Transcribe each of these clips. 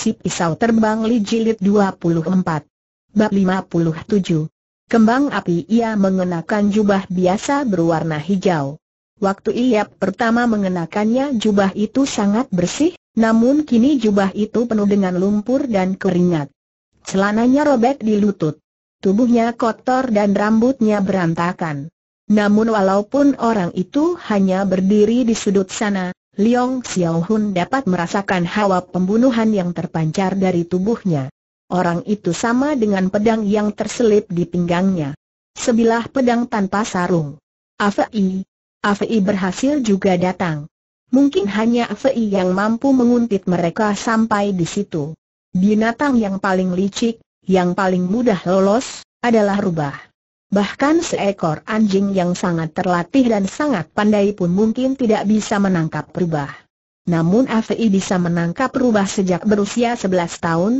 Si Pisau Terbang Li Jilid 24 Bab 57 Kembang api ia mengenakan jubah biasa berwarna hijau Waktu ia pertama mengenakannya jubah itu sangat bersih Namun kini jubah itu penuh dengan lumpur dan keringat Celananya robek di lutut Tubuhnya kotor dan rambutnya berantakan namun walaupun orang itu hanya berdiri di sudut sana, Liong Xiaohun dapat merasakan hawa pembunuhan yang terpancar dari tubuhnya. Orang itu sama dengan pedang yang terselip di pinggangnya. Sebilah pedang tanpa sarung. Afei. Afei berhasil juga datang. Mungkin hanya Afei yang mampu menguntit mereka sampai di situ. Binatang yang paling licik, yang paling mudah lolos, adalah rubah. Bahkan seekor anjing yang sangat terlatih dan sangat pandai pun mungkin tidak bisa menangkap rubah. Namun Afi bisa menangkap rubah sejak berusia 11 tahun.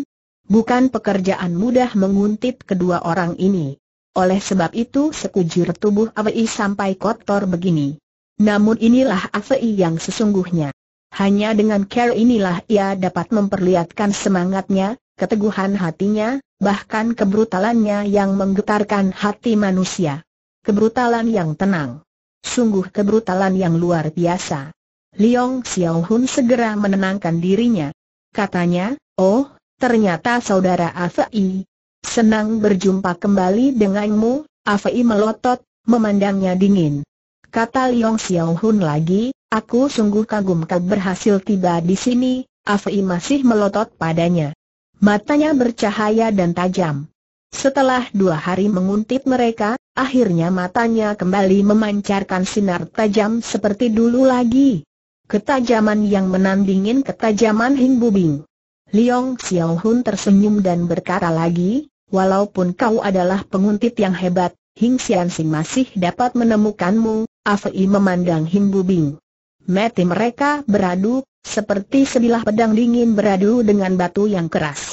Bukan pekerjaan mudah menguntit kedua orang ini. Oleh sebab itu sekujur tubuh Afi sampai kotor begini. Namun inilah Afi yang sesungguhnya. Hanya dengan care inilah ia dapat memperlihatkan semangatnya, keteguhan hatinya, bahkan kebrutalannya yang menggetarkan hati manusia. Kebrutalan yang tenang. Sungguh kebrutalan yang luar biasa. Liong Xiaohun segera menenangkan dirinya. Katanya, oh, ternyata saudara Afei. Senang berjumpa kembali denganmu, Afei melotot, memandangnya dingin. Kata Liong Xiaohun lagi, aku sungguh kagum kau berhasil tiba di sini, Afei masih melotot padanya. Matanya bercahaya dan tajam. Setelah dua hari menguntit mereka, akhirnya matanya kembali memancarkan sinar tajam seperti dulu lagi. Ketajaman yang menandingin ketajaman Hing Bubing. Liong Xiao Hun tersenyum dan berkata lagi, walaupun kau adalah penguntit yang hebat, Hing Xian Sing masih dapat menemukanmu, Afei memandang Hing Bubing. Mati mereka beradu, seperti sebilah pedang dingin beradu dengan batu yang keras.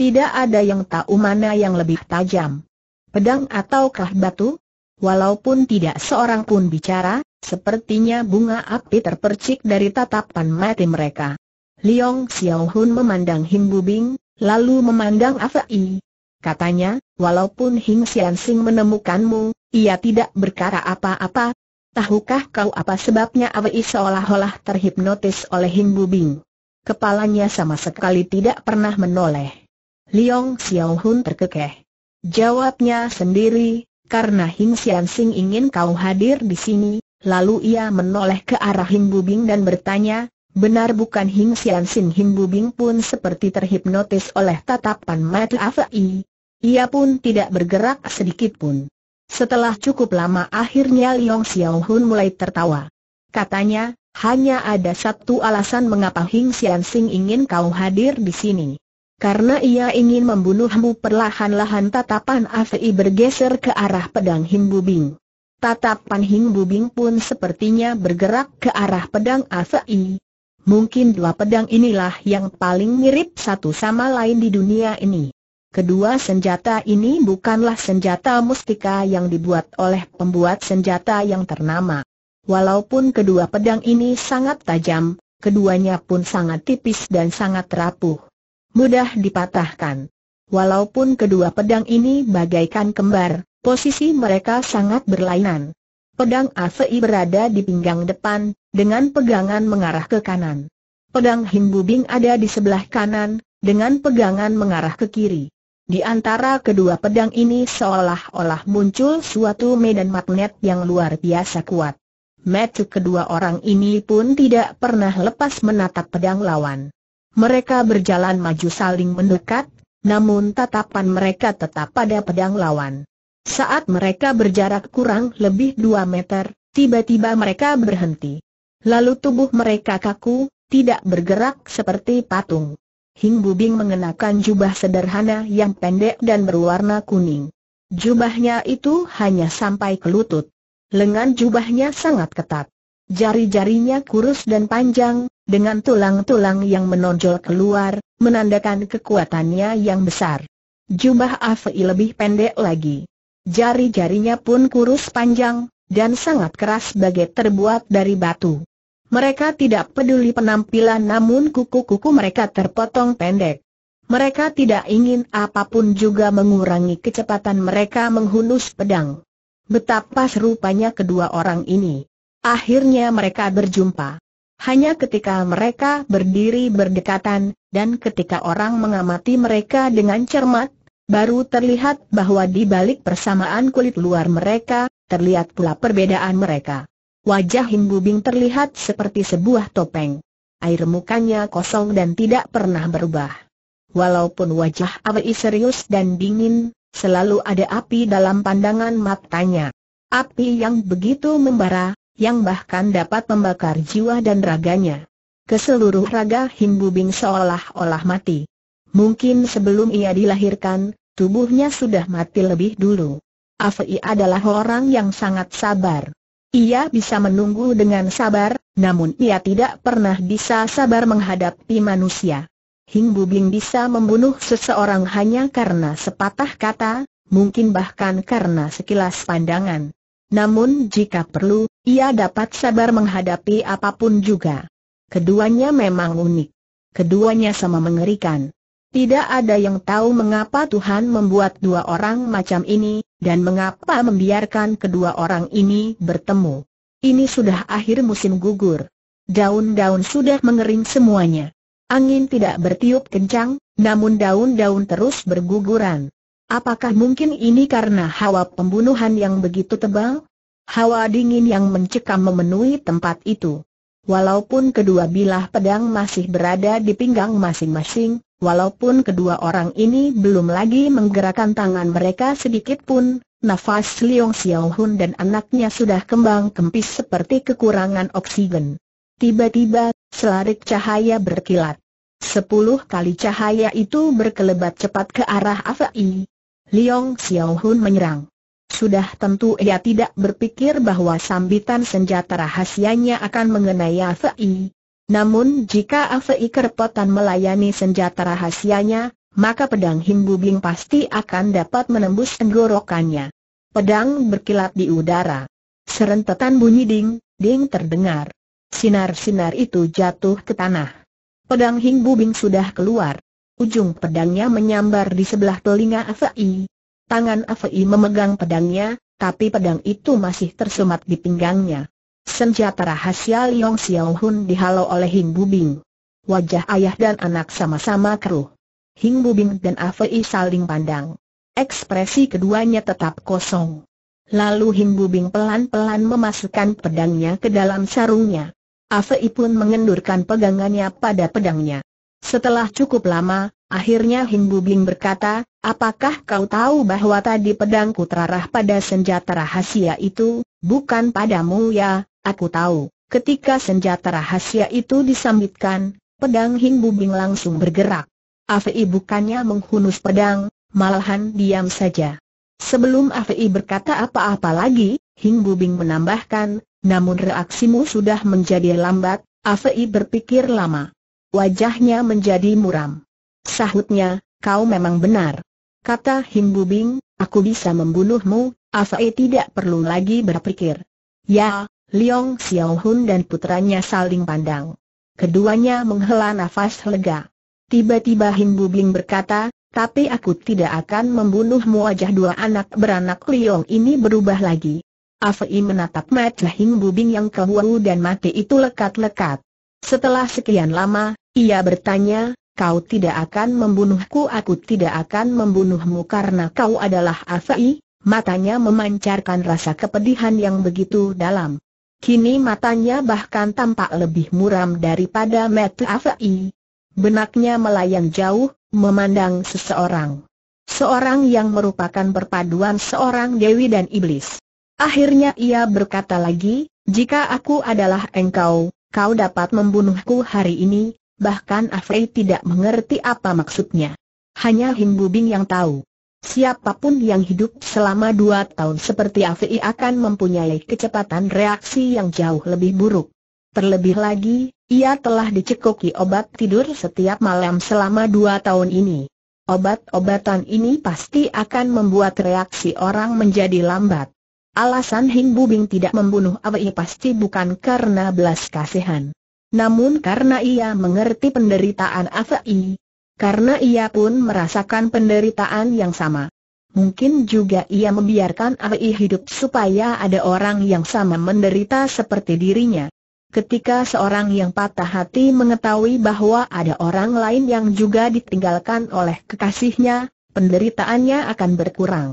Tidak ada yang tahu mana yang lebih tajam. Pedang ataukah batu? Walaupun tidak seorang pun bicara, sepertinya bunga api terpercik dari tatapan mati mereka. Liong Hun memandang Hing Bubing, lalu memandang Afei. Katanya, walaupun Hing Xianxing menemukanmu, ia tidak berkara apa-apa. Tahukah kau apa sebabnya Afei seolah-olah terhipnotis oleh Hing Bubing? Kepalanya sama sekali tidak pernah menoleh. Liong Xiao Hun terkekeh. Jawabnya sendiri, karena Hing Xian Sing ingin kau hadir di sini, lalu ia menoleh ke arah Hing Bubing dan bertanya, benar bukan Hing Xian Sing Hing Bubing pun seperti terhipnotis oleh tatapan Mat Afai. Ia pun tidak bergerak sedikit pun. Setelah cukup lama akhirnya Liong Xiao Hun mulai tertawa. Katanya, hanya ada satu alasan mengapa Hing Xian Sing ingin kau hadir di sini. Karena ia ingin membunuhmu perlahan-lahan tatapan Afei bergeser ke arah pedang Himbubing. Tatapan Himbubing pun sepertinya bergerak ke arah pedang Afei. Mungkin dua pedang inilah yang paling mirip satu sama lain di dunia ini. Kedua senjata ini bukanlah senjata mustika yang dibuat oleh pembuat senjata yang ternama. Walaupun kedua pedang ini sangat tajam, keduanya pun sangat tipis dan sangat rapuh mudah dipatahkan. Walaupun kedua pedang ini bagaikan kembar, posisi mereka sangat berlainan. Pedang Afei berada di pinggang depan, dengan pegangan mengarah ke kanan. Pedang Himbubing ada di sebelah kanan, dengan pegangan mengarah ke kiri. Di antara kedua pedang ini seolah-olah muncul suatu medan magnet yang luar biasa kuat. Metu kedua orang ini pun tidak pernah lepas menatap pedang lawan. Mereka berjalan maju saling mendekat, namun tatapan mereka tetap pada pedang lawan. Saat mereka berjarak kurang lebih dua meter, tiba-tiba mereka berhenti. Lalu tubuh mereka kaku, tidak bergerak seperti patung. Hing Bubing mengenakan jubah sederhana yang pendek dan berwarna kuning. Jubahnya itu hanya sampai ke lutut. Lengan jubahnya sangat ketat. Jari-jarinya kurus dan panjang, dengan tulang-tulang yang menonjol keluar, menandakan kekuatannya yang besar. Jubah Afei lebih pendek lagi. Jari-jarinya pun kurus panjang, dan sangat keras bagai terbuat dari batu. Mereka tidak peduli penampilan namun kuku-kuku mereka terpotong pendek. Mereka tidak ingin apapun juga mengurangi kecepatan mereka menghunus pedang. Betapa serupanya kedua orang ini. Akhirnya mereka berjumpa. Hanya ketika mereka berdiri berdekatan, dan ketika orang mengamati mereka dengan cermat, baru terlihat bahwa di balik persamaan kulit luar mereka, terlihat pula perbedaan mereka. Wajah Bing terlihat seperti sebuah topeng. Air mukanya kosong dan tidak pernah berubah. Walaupun wajah Awi serius dan dingin, selalu ada api dalam pandangan matanya. Api yang begitu membara, yang bahkan dapat membakar jiwa dan raganya. Keseluruh raga Himbu Bing seolah-olah mati. Mungkin sebelum ia dilahirkan, tubuhnya sudah mati lebih dulu. Afei adalah orang yang sangat sabar. Ia bisa menunggu dengan sabar, namun ia tidak pernah bisa sabar menghadapi manusia. Hing Bubing bisa membunuh seseorang hanya karena sepatah kata, mungkin bahkan karena sekilas pandangan. Namun jika perlu, ia dapat sabar menghadapi apapun juga. Keduanya memang unik. Keduanya sama mengerikan. Tidak ada yang tahu mengapa Tuhan membuat dua orang macam ini, dan mengapa membiarkan kedua orang ini bertemu. Ini sudah akhir musim gugur. Daun-daun sudah mengering semuanya. Angin tidak bertiup kencang, namun daun-daun terus berguguran. Apakah mungkin ini karena hawa pembunuhan yang begitu tebal? Hawa dingin yang mencekam memenuhi tempat itu. Walaupun kedua bilah pedang masih berada di pinggang masing-masing, walaupun kedua orang ini belum lagi menggerakkan tangan mereka sedikit pun, nafas Liong Xiao Hun dan anaknya sudah kembang kempis seperti kekurangan oksigen. Tiba-tiba, selarik cahaya berkilat. Sepuluh kali cahaya itu berkelebat cepat ke arah Afai, Liong Xiao Hun menyerang. Sudah tentu ia tidak berpikir bahwa sambitan senjata rahasianya akan mengenai Afei. Namun jika Afei kerepotan melayani senjata rahasianya, maka pedang Himbu Bing pasti akan dapat menembus tenggorokannya. Pedang berkilat di udara. Serentetan bunyi ding, ding terdengar. Sinar-sinar itu jatuh ke tanah. Pedang Hing Bubing sudah keluar. Ujung pedangnya menyambar di sebelah telinga Afei. Tangan Afei memegang pedangnya, tapi pedang itu masih tersumat di pinggangnya. Senjata rahasia Liong Xiaohun dihalau oleh Hing Bubing. Wajah ayah dan anak sama-sama keruh. Hing Bubing dan Afei saling pandang. Ekspresi keduanya tetap kosong. Lalu Hing Bubing pelan-pelan memasukkan pedangnya ke dalam sarungnya. Afei pun mengendurkan pegangannya pada pedangnya. Setelah cukup lama, akhirnya Bu Bing berkata, apakah kau tahu bahwa tadi pedangku terarah pada senjata rahasia itu, bukan padamu ya, aku tahu. Ketika senjata rahasia itu disambitkan, pedang Bu Bing langsung bergerak. Afei bukannya menghunus pedang, malahan diam saja. Sebelum Afei berkata apa-apa lagi, Bu Bing menambahkan, namun reaksimu sudah menjadi lambat, Afei berpikir lama. Wajahnya menjadi muram. Sahutnya, kau memang benar. Kata Himbubing, Bing, aku bisa membunuhmu, Afei tidak perlu lagi berpikir. Ya, Liong Xiaohun dan putranya saling pandang. Keduanya menghela nafas lega. Tiba-tiba Himbubing Bing berkata, tapi aku tidak akan membunuhmu wajah dua anak beranak Liong ini berubah lagi. Afai menatap mata Himbubing Bing yang kehuau dan mati itu lekat-lekat. Setelah sekian lama, ia bertanya, kau tidak akan membunuhku aku tidak akan membunuhmu karena kau adalah Afai, matanya memancarkan rasa kepedihan yang begitu dalam. Kini matanya bahkan tampak lebih muram daripada mata Afai. Benaknya melayang jauh, memandang seseorang. Seorang yang merupakan perpaduan seorang dewi dan iblis. Akhirnya ia berkata lagi, jika aku adalah engkau, kau dapat membunuhku hari ini, bahkan Afrey tidak mengerti apa maksudnya. Hanya Bing yang tahu. Siapapun yang hidup selama dua tahun seperti Afei akan mempunyai kecepatan reaksi yang jauh lebih buruk. Terlebih lagi, ia telah dicekoki obat tidur setiap malam selama dua tahun ini. Obat-obatan ini pasti akan membuat reaksi orang menjadi lambat. Alasan Hing Bing tidak membunuh Awei iya pasti bukan karena belas kasihan. Namun karena ia mengerti penderitaan Awei. Iya. Karena ia pun merasakan penderitaan yang sama. Mungkin juga ia membiarkan Awei iya hidup supaya ada orang yang sama menderita seperti dirinya. Ketika seorang yang patah hati mengetahui bahwa ada orang lain yang juga ditinggalkan oleh kekasihnya, penderitaannya akan berkurang.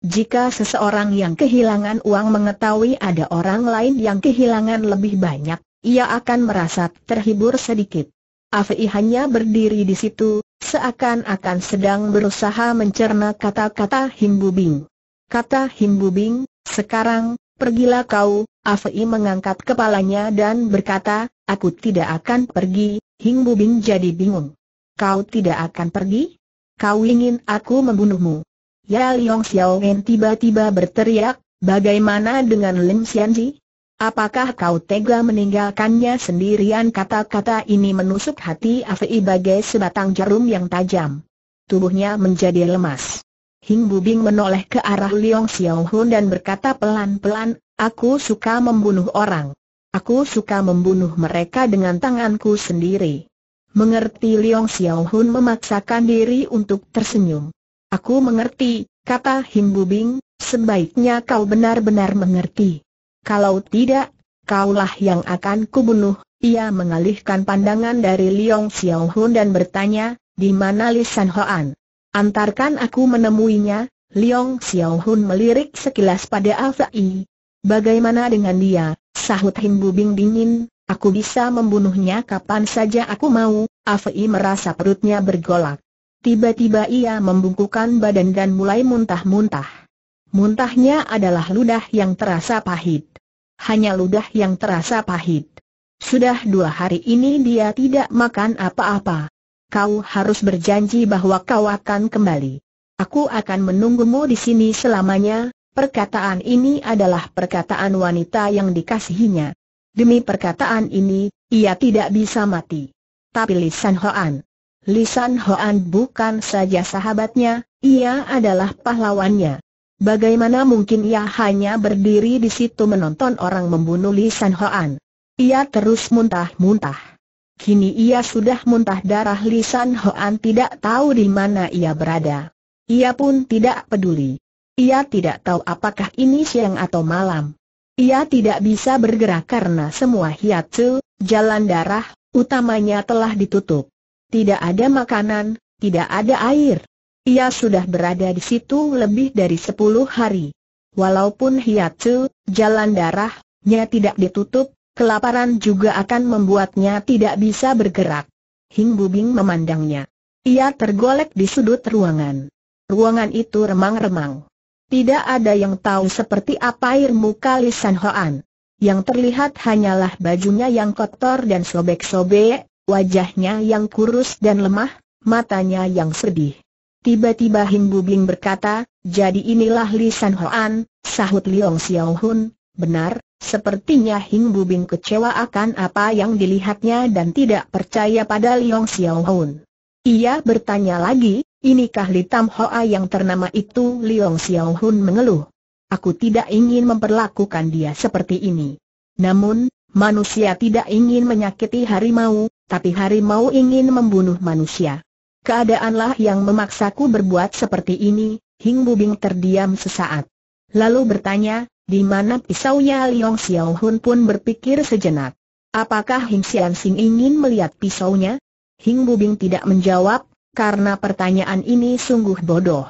Jika seseorang yang kehilangan uang mengetahui ada orang lain yang kehilangan lebih banyak, ia akan merasa terhibur sedikit. Afi hanya berdiri di situ, seakan-akan sedang berusaha mencerna kata-kata Himbubing. Kata Himbubing, sekarang, pergilah kau, Afi mengangkat kepalanya dan berkata, aku tidak akan pergi, Himbubing jadi bingung. Kau tidak akan pergi? Kau ingin aku membunuhmu? Ya Liong Xiaowen tiba-tiba berteriak, bagaimana dengan Lim Xianji? Apakah kau tega meninggalkannya sendirian? Kata-kata ini menusuk hati Afei bagai sebatang jarum yang tajam. Tubuhnya menjadi lemas. Hing Bubing menoleh ke arah Liong Xiao Hun dan berkata pelan-pelan, aku suka membunuh orang. Aku suka membunuh mereka dengan tanganku sendiri. Mengerti Liong Xiaohun memaksakan diri untuk tersenyum. Aku mengerti, kata Bubing. sebaiknya kau benar-benar mengerti. Kalau tidak, kaulah yang akan kubunuh. Ia mengalihkan pandangan dari Liong Xiao Hun dan bertanya, di mana Li San Hoan? Antarkan aku menemuinya, Liong Xiao Hun melirik sekilas pada Afei. Bagaimana dengan dia, sahut Bubing dingin, aku bisa membunuhnya kapan saja aku mau, Afei merasa perutnya bergolak. Tiba-tiba ia membungkukkan badan dan mulai muntah-muntah. Muntahnya adalah ludah yang terasa pahit. Hanya ludah yang terasa pahit. Sudah dua hari ini dia tidak makan apa-apa. Kau harus berjanji bahwa kau akan kembali. Aku akan menunggumu di sini selamanya. Perkataan ini adalah perkataan wanita yang dikasihinya. Demi perkataan ini, ia tidak bisa mati. Tapi Lisan Hoan Lisan Hoan bukan saja sahabatnya, ia adalah pahlawannya. Bagaimana mungkin ia hanya berdiri di situ menonton orang membunuh Lisan Hoan? Ia terus muntah-muntah. Kini ia sudah muntah darah Lisan Hoan tidak tahu di mana ia berada. Ia pun tidak peduli. Ia tidak tahu apakah ini siang atau malam. Ia tidak bisa bergerak karena semua hiatus, jalan darah, utamanya telah ditutup. Tidak ada makanan, tidak ada air. Ia sudah berada di situ lebih dari sepuluh hari. Walaupun hiatu, jalan darahnya tidak ditutup, kelaparan juga akan membuatnya tidak bisa bergerak. Hing Bubing memandangnya. Ia tergolek di sudut ruangan. Ruangan itu remang-remang. Tidak ada yang tahu seperti apa ilmu muka Lisan Hoan. Yang terlihat hanyalah bajunya yang kotor dan sobek-sobek, wajahnya yang kurus dan lemah, matanya yang sedih. Tiba-tiba Himbu Bing berkata, jadi inilah Li San Hoan, sahut Liong Xiao Hun, benar, sepertinya Himbu Bing kecewa akan apa yang dilihatnya dan tidak percaya pada Liong Xiao Hun. Ia bertanya lagi, inikah Li Tam Hoa yang ternama itu Liong Xiao Hun mengeluh. Aku tidak ingin memperlakukan dia seperti ini. Namun, manusia tidak ingin menyakiti harimau, tapi harimau ingin membunuh manusia. Keadaanlah yang memaksaku berbuat seperti ini, Hing Bubing terdiam sesaat. Lalu bertanya, di mana pisaunya Liong Xiao Hun pun berpikir sejenak. Apakah Hing Xian Xing ingin melihat pisaunya? Hing Bubing tidak menjawab, karena pertanyaan ini sungguh bodoh.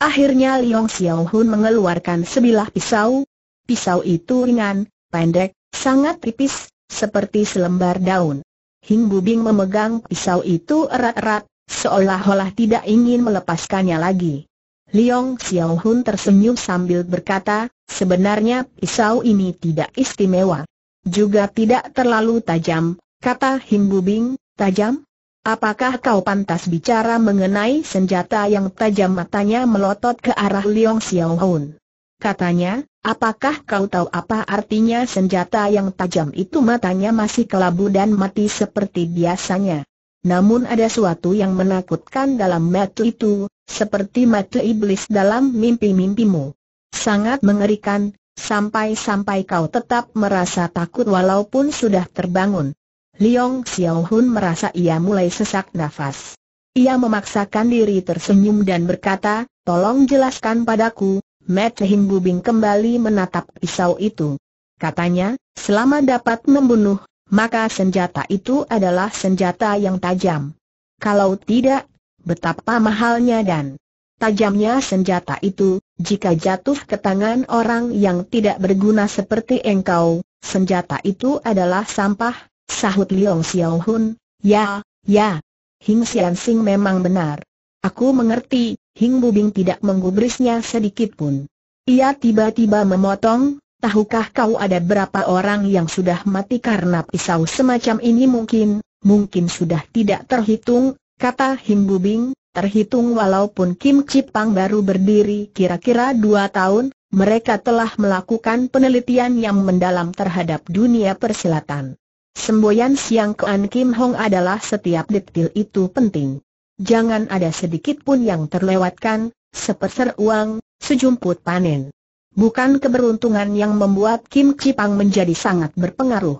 Akhirnya Liong Xiao Hun mengeluarkan sebilah pisau. Pisau itu ringan, pendek, sangat tipis, seperti selembar daun. Hing Bubing memegang pisau itu erat-erat, seolah-olah tidak ingin melepaskannya lagi. Liong Xiao Hun tersenyum sambil berkata, sebenarnya pisau ini tidak istimewa. Juga tidak terlalu tajam, kata Hing Bubing, tajam? Apakah kau pantas bicara mengenai senjata yang tajam matanya melotot ke arah Liong Xiao Hun? Katanya, Apakah kau tahu apa artinya senjata yang tajam itu matanya masih kelabu dan mati seperti biasanya. Namun ada suatu yang menakutkan dalam mata itu, seperti mata iblis dalam mimpi-mimpimu. Sangat mengerikan, sampai-sampai kau tetap merasa takut walaupun sudah terbangun. Liong Xiaohun merasa ia mulai sesak nafas. Ia memaksakan diri tersenyum dan berkata, tolong jelaskan padaku, Matt Himbubing kembali menatap pisau itu. Katanya, selama dapat membunuh, maka senjata itu adalah senjata yang tajam. Kalau tidak, betapa mahalnya dan tajamnya senjata itu, jika jatuh ke tangan orang yang tidak berguna seperti engkau, senjata itu adalah sampah, sahut Liong Xiao Hun. Ya, ya. Hing Xian Sing memang benar. Aku mengerti, Hing Bubing tidak menggubrisnya sedikitpun. Ia tiba-tiba memotong, tahukah kau ada berapa orang yang sudah mati karena pisau semacam ini mungkin, mungkin sudah tidak terhitung, kata Hing Bubing, terhitung walaupun Kim Cipang baru berdiri kira-kira dua tahun, mereka telah melakukan penelitian yang mendalam terhadap dunia persilatan. Semboyan Siang kean Kim Hong adalah setiap detil itu penting. Jangan ada sedikit pun yang terlewatkan, sepeser uang, sejumput panen. Bukan keberuntungan yang membuat Kim Cipang menjadi sangat berpengaruh.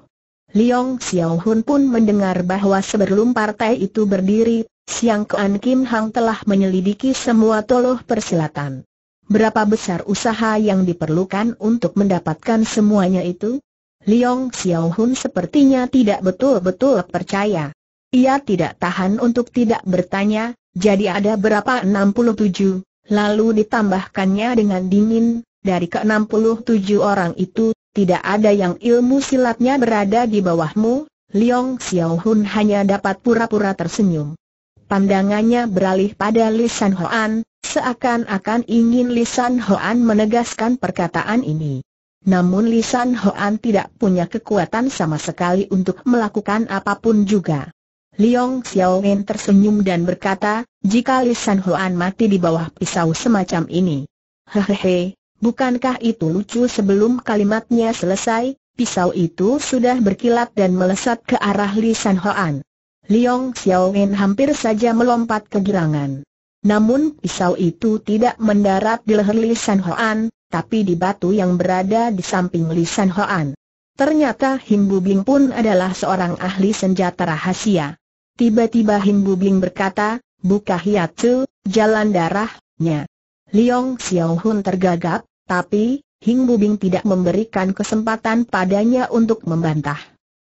Liong Hun pun mendengar bahwa sebelum partai itu berdiri, Siang Kean Kim Hang telah menyelidiki semua toloh persilatan. Berapa besar usaha yang diperlukan untuk mendapatkan semuanya itu? Liong Hun sepertinya tidak betul-betul percaya. Ia tidak tahan untuk tidak bertanya, jadi ada berapa 67, lalu ditambahkannya dengan dingin, dari ke-67 orang itu, tidak ada yang ilmu silatnya berada di bawahmu, Liong Xiao hanya dapat pura-pura tersenyum. Pandangannya beralih pada Lisan Hoan, seakan-akan ingin Lisan Hoan menegaskan perkataan ini. Namun Lisan Hoan tidak punya kekuatan sama sekali untuk melakukan apapun juga. Liong Xiao Wen tersenyum dan berkata, jika Li San Hoan mati di bawah pisau semacam ini. Hehehe, bukankah itu lucu sebelum kalimatnya selesai, pisau itu sudah berkilat dan melesat ke arah Li San Hoan. Liong Wen hampir saja melompat ke girangan. Namun pisau itu tidak mendarat di leher Li San Hoan, tapi di batu yang berada di samping Li San Hoan. Ternyata Himbu Bing pun adalah seorang ahli senjata rahasia. Tiba-tiba Himbu Bubing berkata, buka hiatsu, jalan darahnya. Liong Xiao Hun tergagap, tapi Hing Bubing tidak memberikan kesempatan padanya untuk membantah.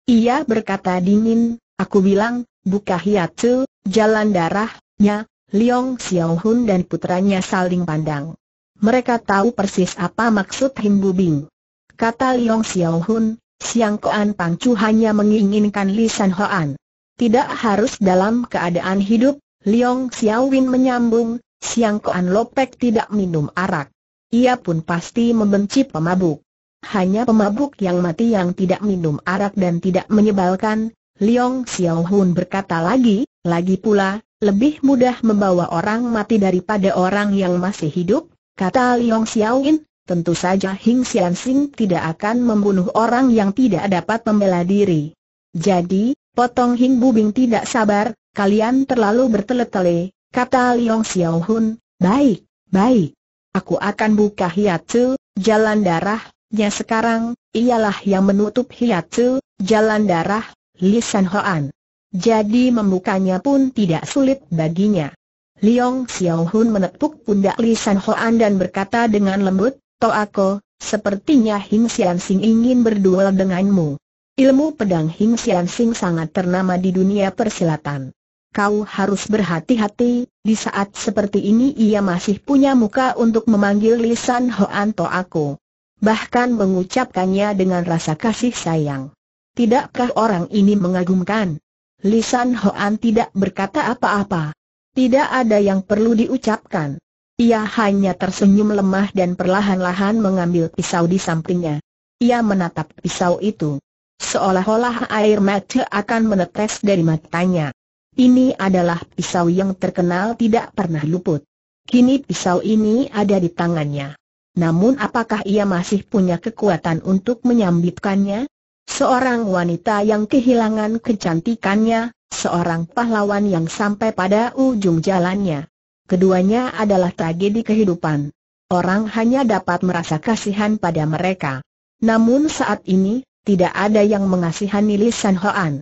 Ia berkata dingin, aku bilang, buka hiatsu, jalan darahnya, Liong Xiao Hun dan putranya saling pandang. Mereka tahu persis apa maksud Hing Bubing. Kata Liong Xiao Hun, Siang Koan Pangcu hanya menginginkan Li San Hoan. Tidak harus dalam keadaan hidup, Liong Xiaowin menyambung, Siang Koan Lopek tidak minum arak. Ia pun pasti membenci pemabuk. Hanya pemabuk yang mati yang tidak minum arak dan tidak menyebalkan, Liong Xiaohun berkata lagi, lagi pula, lebih mudah membawa orang mati daripada orang yang masih hidup, kata Liong Xiaowin. tentu saja Hing Xiansing tidak akan membunuh orang yang tidak dapat membela diri. Jadi, Potong Hing Bubing tidak sabar, kalian terlalu bertele-tele, kata Liong Xiao Hun, baik, baik. Aku akan buka Su, jalan darahnya sekarang, ialah yang menutup Su, jalan darah, Lisan Hoan. Jadi membukanya pun tidak sulit baginya. Liong Xiao Hun menepuk pundak Lisan Hoan dan berkata dengan lembut, Toako, sepertinya Hing Xian Sing ingin berduel denganmu. Ilmu pedang Hing Sian Sing sangat ternama di dunia persilatan. Kau harus berhati-hati, di saat seperti ini ia masih punya muka untuk memanggil lisan Hoan To aku. Bahkan mengucapkannya dengan rasa kasih sayang. Tidakkah orang ini mengagumkan? Lisan Hoan tidak berkata apa-apa. Tidak ada yang perlu diucapkan. Ia hanya tersenyum lemah dan perlahan-lahan mengambil pisau di sampingnya. Ia menatap pisau itu. Seolah-olah air mata akan menetes dari matanya. Ini adalah pisau yang terkenal tidak pernah luput. Kini pisau ini ada di tangannya. Namun apakah ia masih punya kekuatan untuk menyambitkannya? Seorang wanita yang kehilangan kecantikannya, seorang pahlawan yang sampai pada ujung jalannya. Keduanya adalah tragedi kehidupan. Orang hanya dapat merasa kasihan pada mereka. Namun saat ini, tidak ada yang mengasihani Lisan Hoan.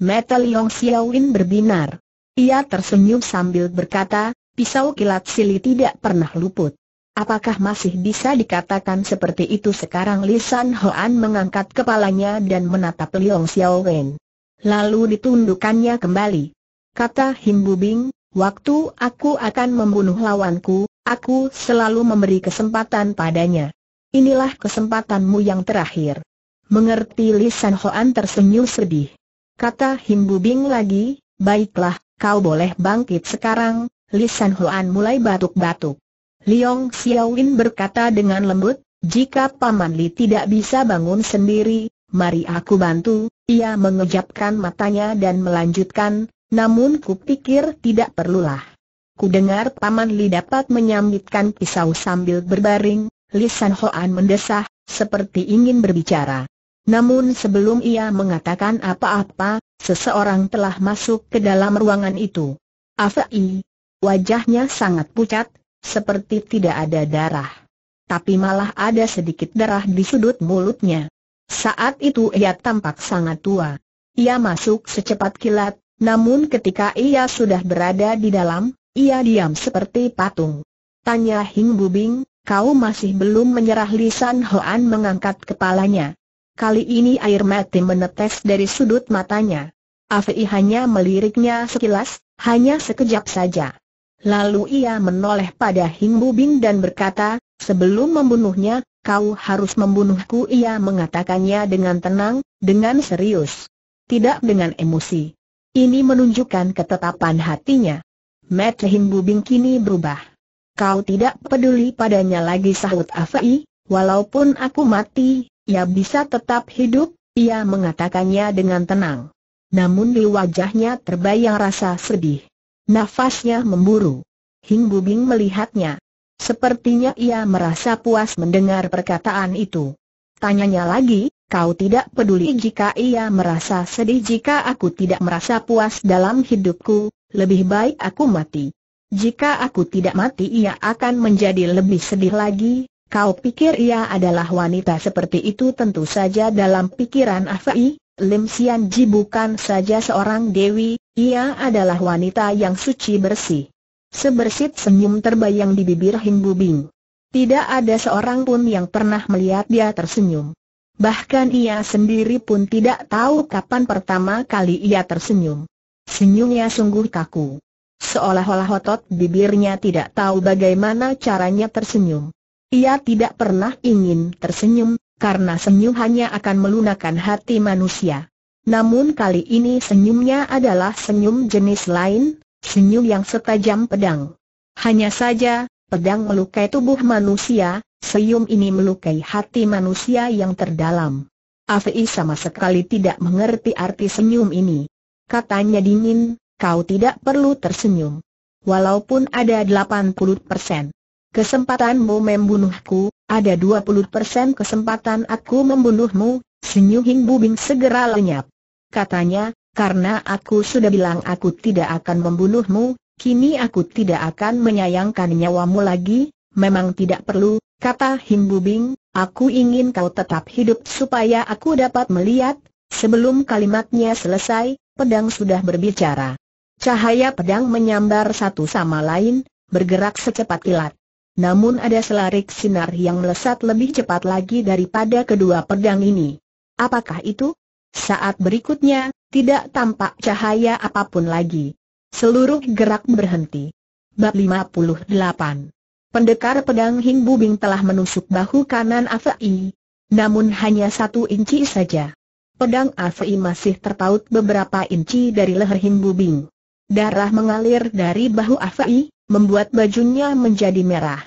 Mata Liong Xiaowin berbinar. Ia tersenyum sambil berkata, pisau kilat Sili tidak pernah luput. Apakah masih bisa dikatakan seperti itu sekarang Lisan Hoan mengangkat kepalanya dan menatap Liong Xiaowen. Lalu ditundukkannya kembali. Kata Himbu Bing, waktu aku akan membunuh lawanku, aku selalu memberi kesempatan padanya. Inilah kesempatanmu yang terakhir. Mengerti Lisan Hoan tersenyum sedih. Kata Himbu Bing lagi, baiklah, kau boleh bangkit sekarang, Lisan Hoan mulai batuk-batuk. Liong Xiaowin berkata dengan lembut, jika Paman Li tidak bisa bangun sendiri, mari aku bantu, ia mengejapkan matanya dan melanjutkan, namun kupikir tidak perlulah. Kudengar Paman Li dapat menyambitkan pisau sambil berbaring, Lisan Hoan mendesah, seperti ingin berbicara. Namun sebelum ia mengatakan apa-apa, seseorang telah masuk ke dalam ruangan itu. Afai, wajahnya sangat pucat, seperti tidak ada darah. Tapi malah ada sedikit darah di sudut mulutnya. Saat itu ia tampak sangat tua. Ia masuk secepat kilat, namun ketika ia sudah berada di dalam, ia diam seperti patung. Tanya Hing Bubing, kau masih belum menyerah Lisan Hoan mengangkat kepalanya. Kali ini air mati menetes dari sudut matanya. Afi hanya meliriknya sekilas, hanya sekejap saja. Lalu ia menoleh pada Hing Bing dan berkata, sebelum membunuhnya, kau harus membunuhku Ia mengatakannya dengan tenang, dengan serius Tidak dengan emosi Ini menunjukkan ketetapan hatinya Met Hing Bubing kini berubah Kau tidak peduli padanya lagi sahut Afi, Walaupun aku mati, ia bisa tetap hidup, ia mengatakannya dengan tenang. Namun di wajahnya terbayang rasa sedih. Nafasnya memburu. Hing Bubing melihatnya. Sepertinya ia merasa puas mendengar perkataan itu. Tanyanya lagi, kau tidak peduli jika ia merasa sedih jika aku tidak merasa puas dalam hidupku, lebih baik aku mati. Jika aku tidak mati ia akan menjadi lebih sedih lagi, Kau pikir ia adalah wanita seperti itu tentu saja dalam pikiran Afai, Lim Sian Ji bukan saja seorang dewi, ia adalah wanita yang suci bersih. Sebersit senyum terbayang di bibir Bu Bing. Tidak ada seorang pun yang pernah melihat dia tersenyum. Bahkan ia sendiri pun tidak tahu kapan pertama kali ia tersenyum. Senyumnya sungguh kaku. Seolah-olah otot bibirnya tidak tahu bagaimana caranya tersenyum. Ia tidak pernah ingin tersenyum, karena senyum hanya akan melunakkan hati manusia. Namun kali ini senyumnya adalah senyum jenis lain, senyum yang setajam pedang. Hanya saja, pedang melukai tubuh manusia, senyum ini melukai hati manusia yang terdalam. Afi sama sekali tidak mengerti arti senyum ini. Katanya dingin, kau tidak perlu tersenyum. Walaupun ada 80 persen kesempatanmu membunuhku, ada 20% kesempatan aku membunuhmu, senyum Hing Bubing segera lenyap. Katanya, karena aku sudah bilang aku tidak akan membunuhmu, kini aku tidak akan menyayangkan nyawamu lagi, memang tidak perlu, kata Hing Bubing, aku ingin kau tetap hidup supaya aku dapat melihat, sebelum kalimatnya selesai, pedang sudah berbicara. Cahaya pedang menyambar satu sama lain, bergerak secepat kilat. Namun ada selarik sinar yang melesat lebih cepat lagi daripada kedua pedang ini. Apakah itu? Saat berikutnya, tidak tampak cahaya apapun lagi. Seluruh gerak berhenti. Bab 58 Pendekar pedang Hing Bubing telah menusuk bahu kanan Afei. Namun hanya satu inci saja. Pedang Afei masih terpaut beberapa inci dari leher Hing Bubing. Darah mengalir dari bahu Afei, membuat bajunya menjadi merah.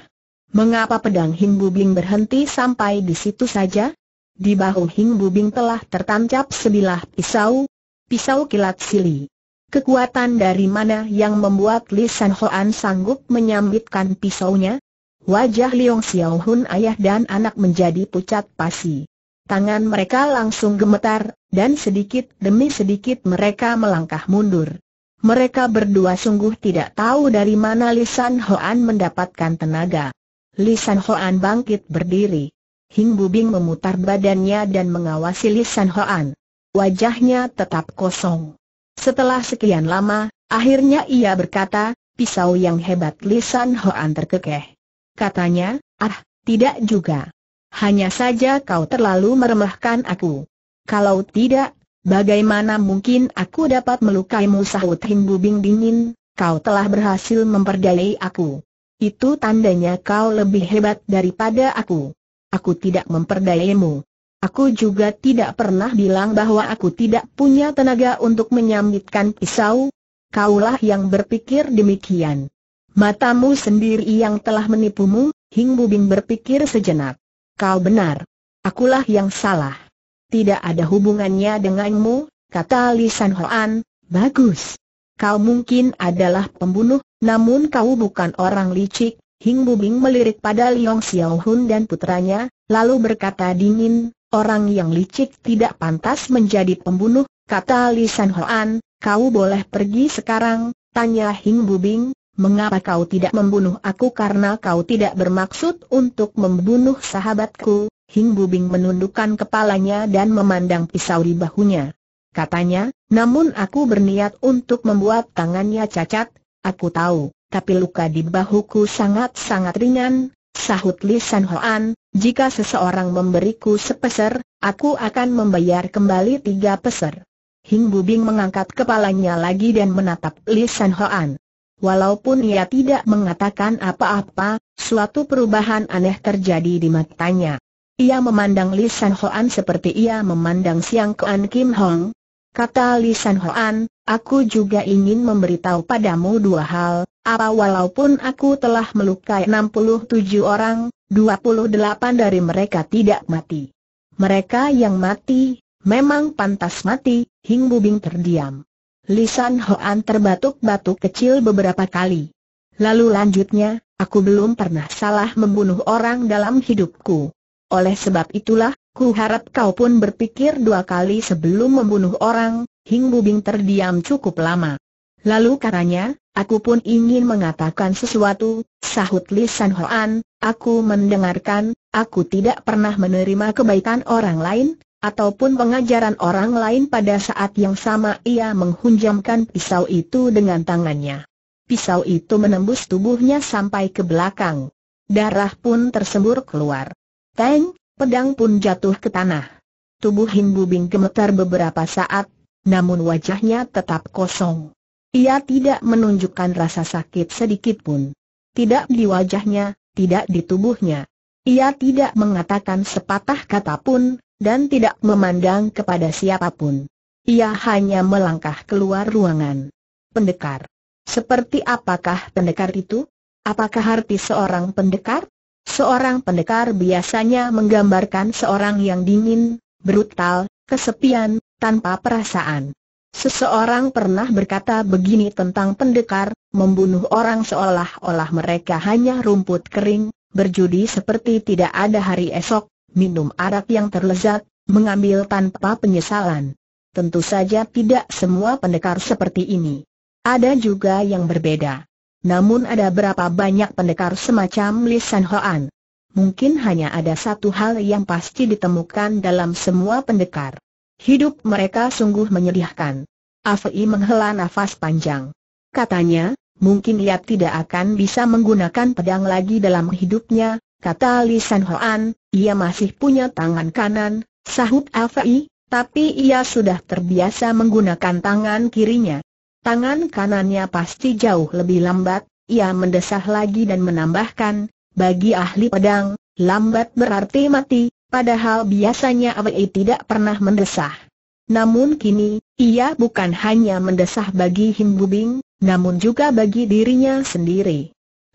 Mengapa pedang Hing Bing berhenti sampai di situ saja? Di bahu Hing Bing telah tertancap sebilah pisau, pisau kilat sili. Kekuatan dari mana yang membuat Li San Hoan sanggup menyambitkan pisaunya? Wajah Liong Xiao Hun ayah dan anak menjadi pucat pasi. Tangan mereka langsung gemetar, dan sedikit demi sedikit mereka melangkah mundur. Mereka berdua sungguh tidak tahu dari mana Lisan Hoan mendapatkan tenaga. Lisan Hoan bangkit berdiri. Hing Bubing memutar badannya dan mengawasi Lisan Hoan. Wajahnya tetap kosong. Setelah sekian lama, akhirnya ia berkata, pisau yang hebat Lisan Hoan terkekeh. Katanya, ah, tidak juga. Hanya saja kau terlalu meremehkan aku. Kalau tidak, Bagaimana mungkin aku dapat melukaimu sahut Hingbubing Bing dingin, kau telah berhasil memperdayai aku. Itu tandanya kau lebih hebat daripada aku. Aku tidak memperdayaimu. Aku juga tidak pernah bilang bahwa aku tidak punya tenaga untuk menyambitkan pisau. Kaulah yang berpikir demikian. Matamu sendiri yang telah menipumu, Hing Bubing berpikir sejenak. Kau benar. Akulah yang salah tidak ada hubungannya denganmu, kata Li San Hoan, bagus. Kau mungkin adalah pembunuh, namun kau bukan orang licik, Hing Bubing melirik pada Liong Xiao Hun dan putranya, lalu berkata dingin, orang yang licik tidak pantas menjadi pembunuh, kata Li San Hoan, kau boleh pergi sekarang, tanya Hing Bubing, mengapa kau tidak membunuh aku karena kau tidak bermaksud untuk membunuh sahabatku, Hing Bubing menundukkan kepalanya dan memandang pisau di bahunya. Katanya, namun aku berniat untuk membuat tangannya cacat, aku tahu, tapi luka di bahuku sangat-sangat ringan, sahut Li San Hoan, jika seseorang memberiku sepeser, aku akan membayar kembali tiga peser. Hing Bubing mengangkat kepalanya lagi dan menatap Li San Hoan. Walaupun ia tidak mengatakan apa-apa, suatu perubahan aneh terjadi di matanya. Ia memandang Li San Hoan seperti ia memandang Siang Kuan Kim Hong. Kata Li San Hoan, aku juga ingin memberitahu padamu dua hal, apa walaupun aku telah melukai 67 orang, 28 dari mereka tidak mati. Mereka yang mati, memang pantas mati, Hing Bubing terdiam. Lisan Hoan terbatuk-batuk kecil beberapa kali. Lalu lanjutnya, aku belum pernah salah membunuh orang dalam hidupku. Oleh sebab itulah, ku harap kau pun berpikir dua kali sebelum membunuh orang, Hing Bubing terdiam cukup lama. Lalu katanya, aku pun ingin mengatakan sesuatu, sahut Li San Hoan, aku mendengarkan, aku tidak pernah menerima kebaikan orang lain, ataupun pengajaran orang lain pada saat yang sama ia menghunjamkan pisau itu dengan tangannya. Pisau itu menembus tubuhnya sampai ke belakang. Darah pun tersembur keluar. Teng, pedang pun jatuh ke tanah. Tubuh Himbu Bing gemetar beberapa saat, namun wajahnya tetap kosong. Ia tidak menunjukkan rasa sakit sedikit pun. Tidak di wajahnya, tidak di tubuhnya. Ia tidak mengatakan sepatah kata pun, dan tidak memandang kepada siapapun. Ia hanya melangkah keluar ruangan. Pendekar. Seperti apakah pendekar itu? Apakah arti seorang pendekar? Seorang pendekar biasanya menggambarkan seorang yang dingin, brutal, kesepian, tanpa perasaan. Seseorang pernah berkata begini tentang pendekar, membunuh orang seolah-olah mereka hanya rumput kering, berjudi seperti tidak ada hari esok, minum arak yang terlezat, mengambil tanpa penyesalan. Tentu saja tidak semua pendekar seperti ini. Ada juga yang berbeda. Namun ada berapa banyak pendekar semacam Li San Hoan? Mungkin hanya ada satu hal yang pasti ditemukan dalam semua pendekar. Hidup mereka sungguh menyedihkan. Afei menghela nafas panjang. Katanya, mungkin ia tidak akan bisa menggunakan pedang lagi dalam hidupnya, kata Li San Hoan, ia masih punya tangan kanan, sahut Afei, tapi ia sudah terbiasa menggunakan tangan kirinya. Tangan kanannya pasti jauh lebih lambat, ia mendesah lagi dan menambahkan, bagi ahli pedang, lambat berarti mati, padahal biasanya Awei tidak pernah mendesah. Namun kini, ia bukan hanya mendesah bagi Himbubing, namun juga bagi dirinya sendiri.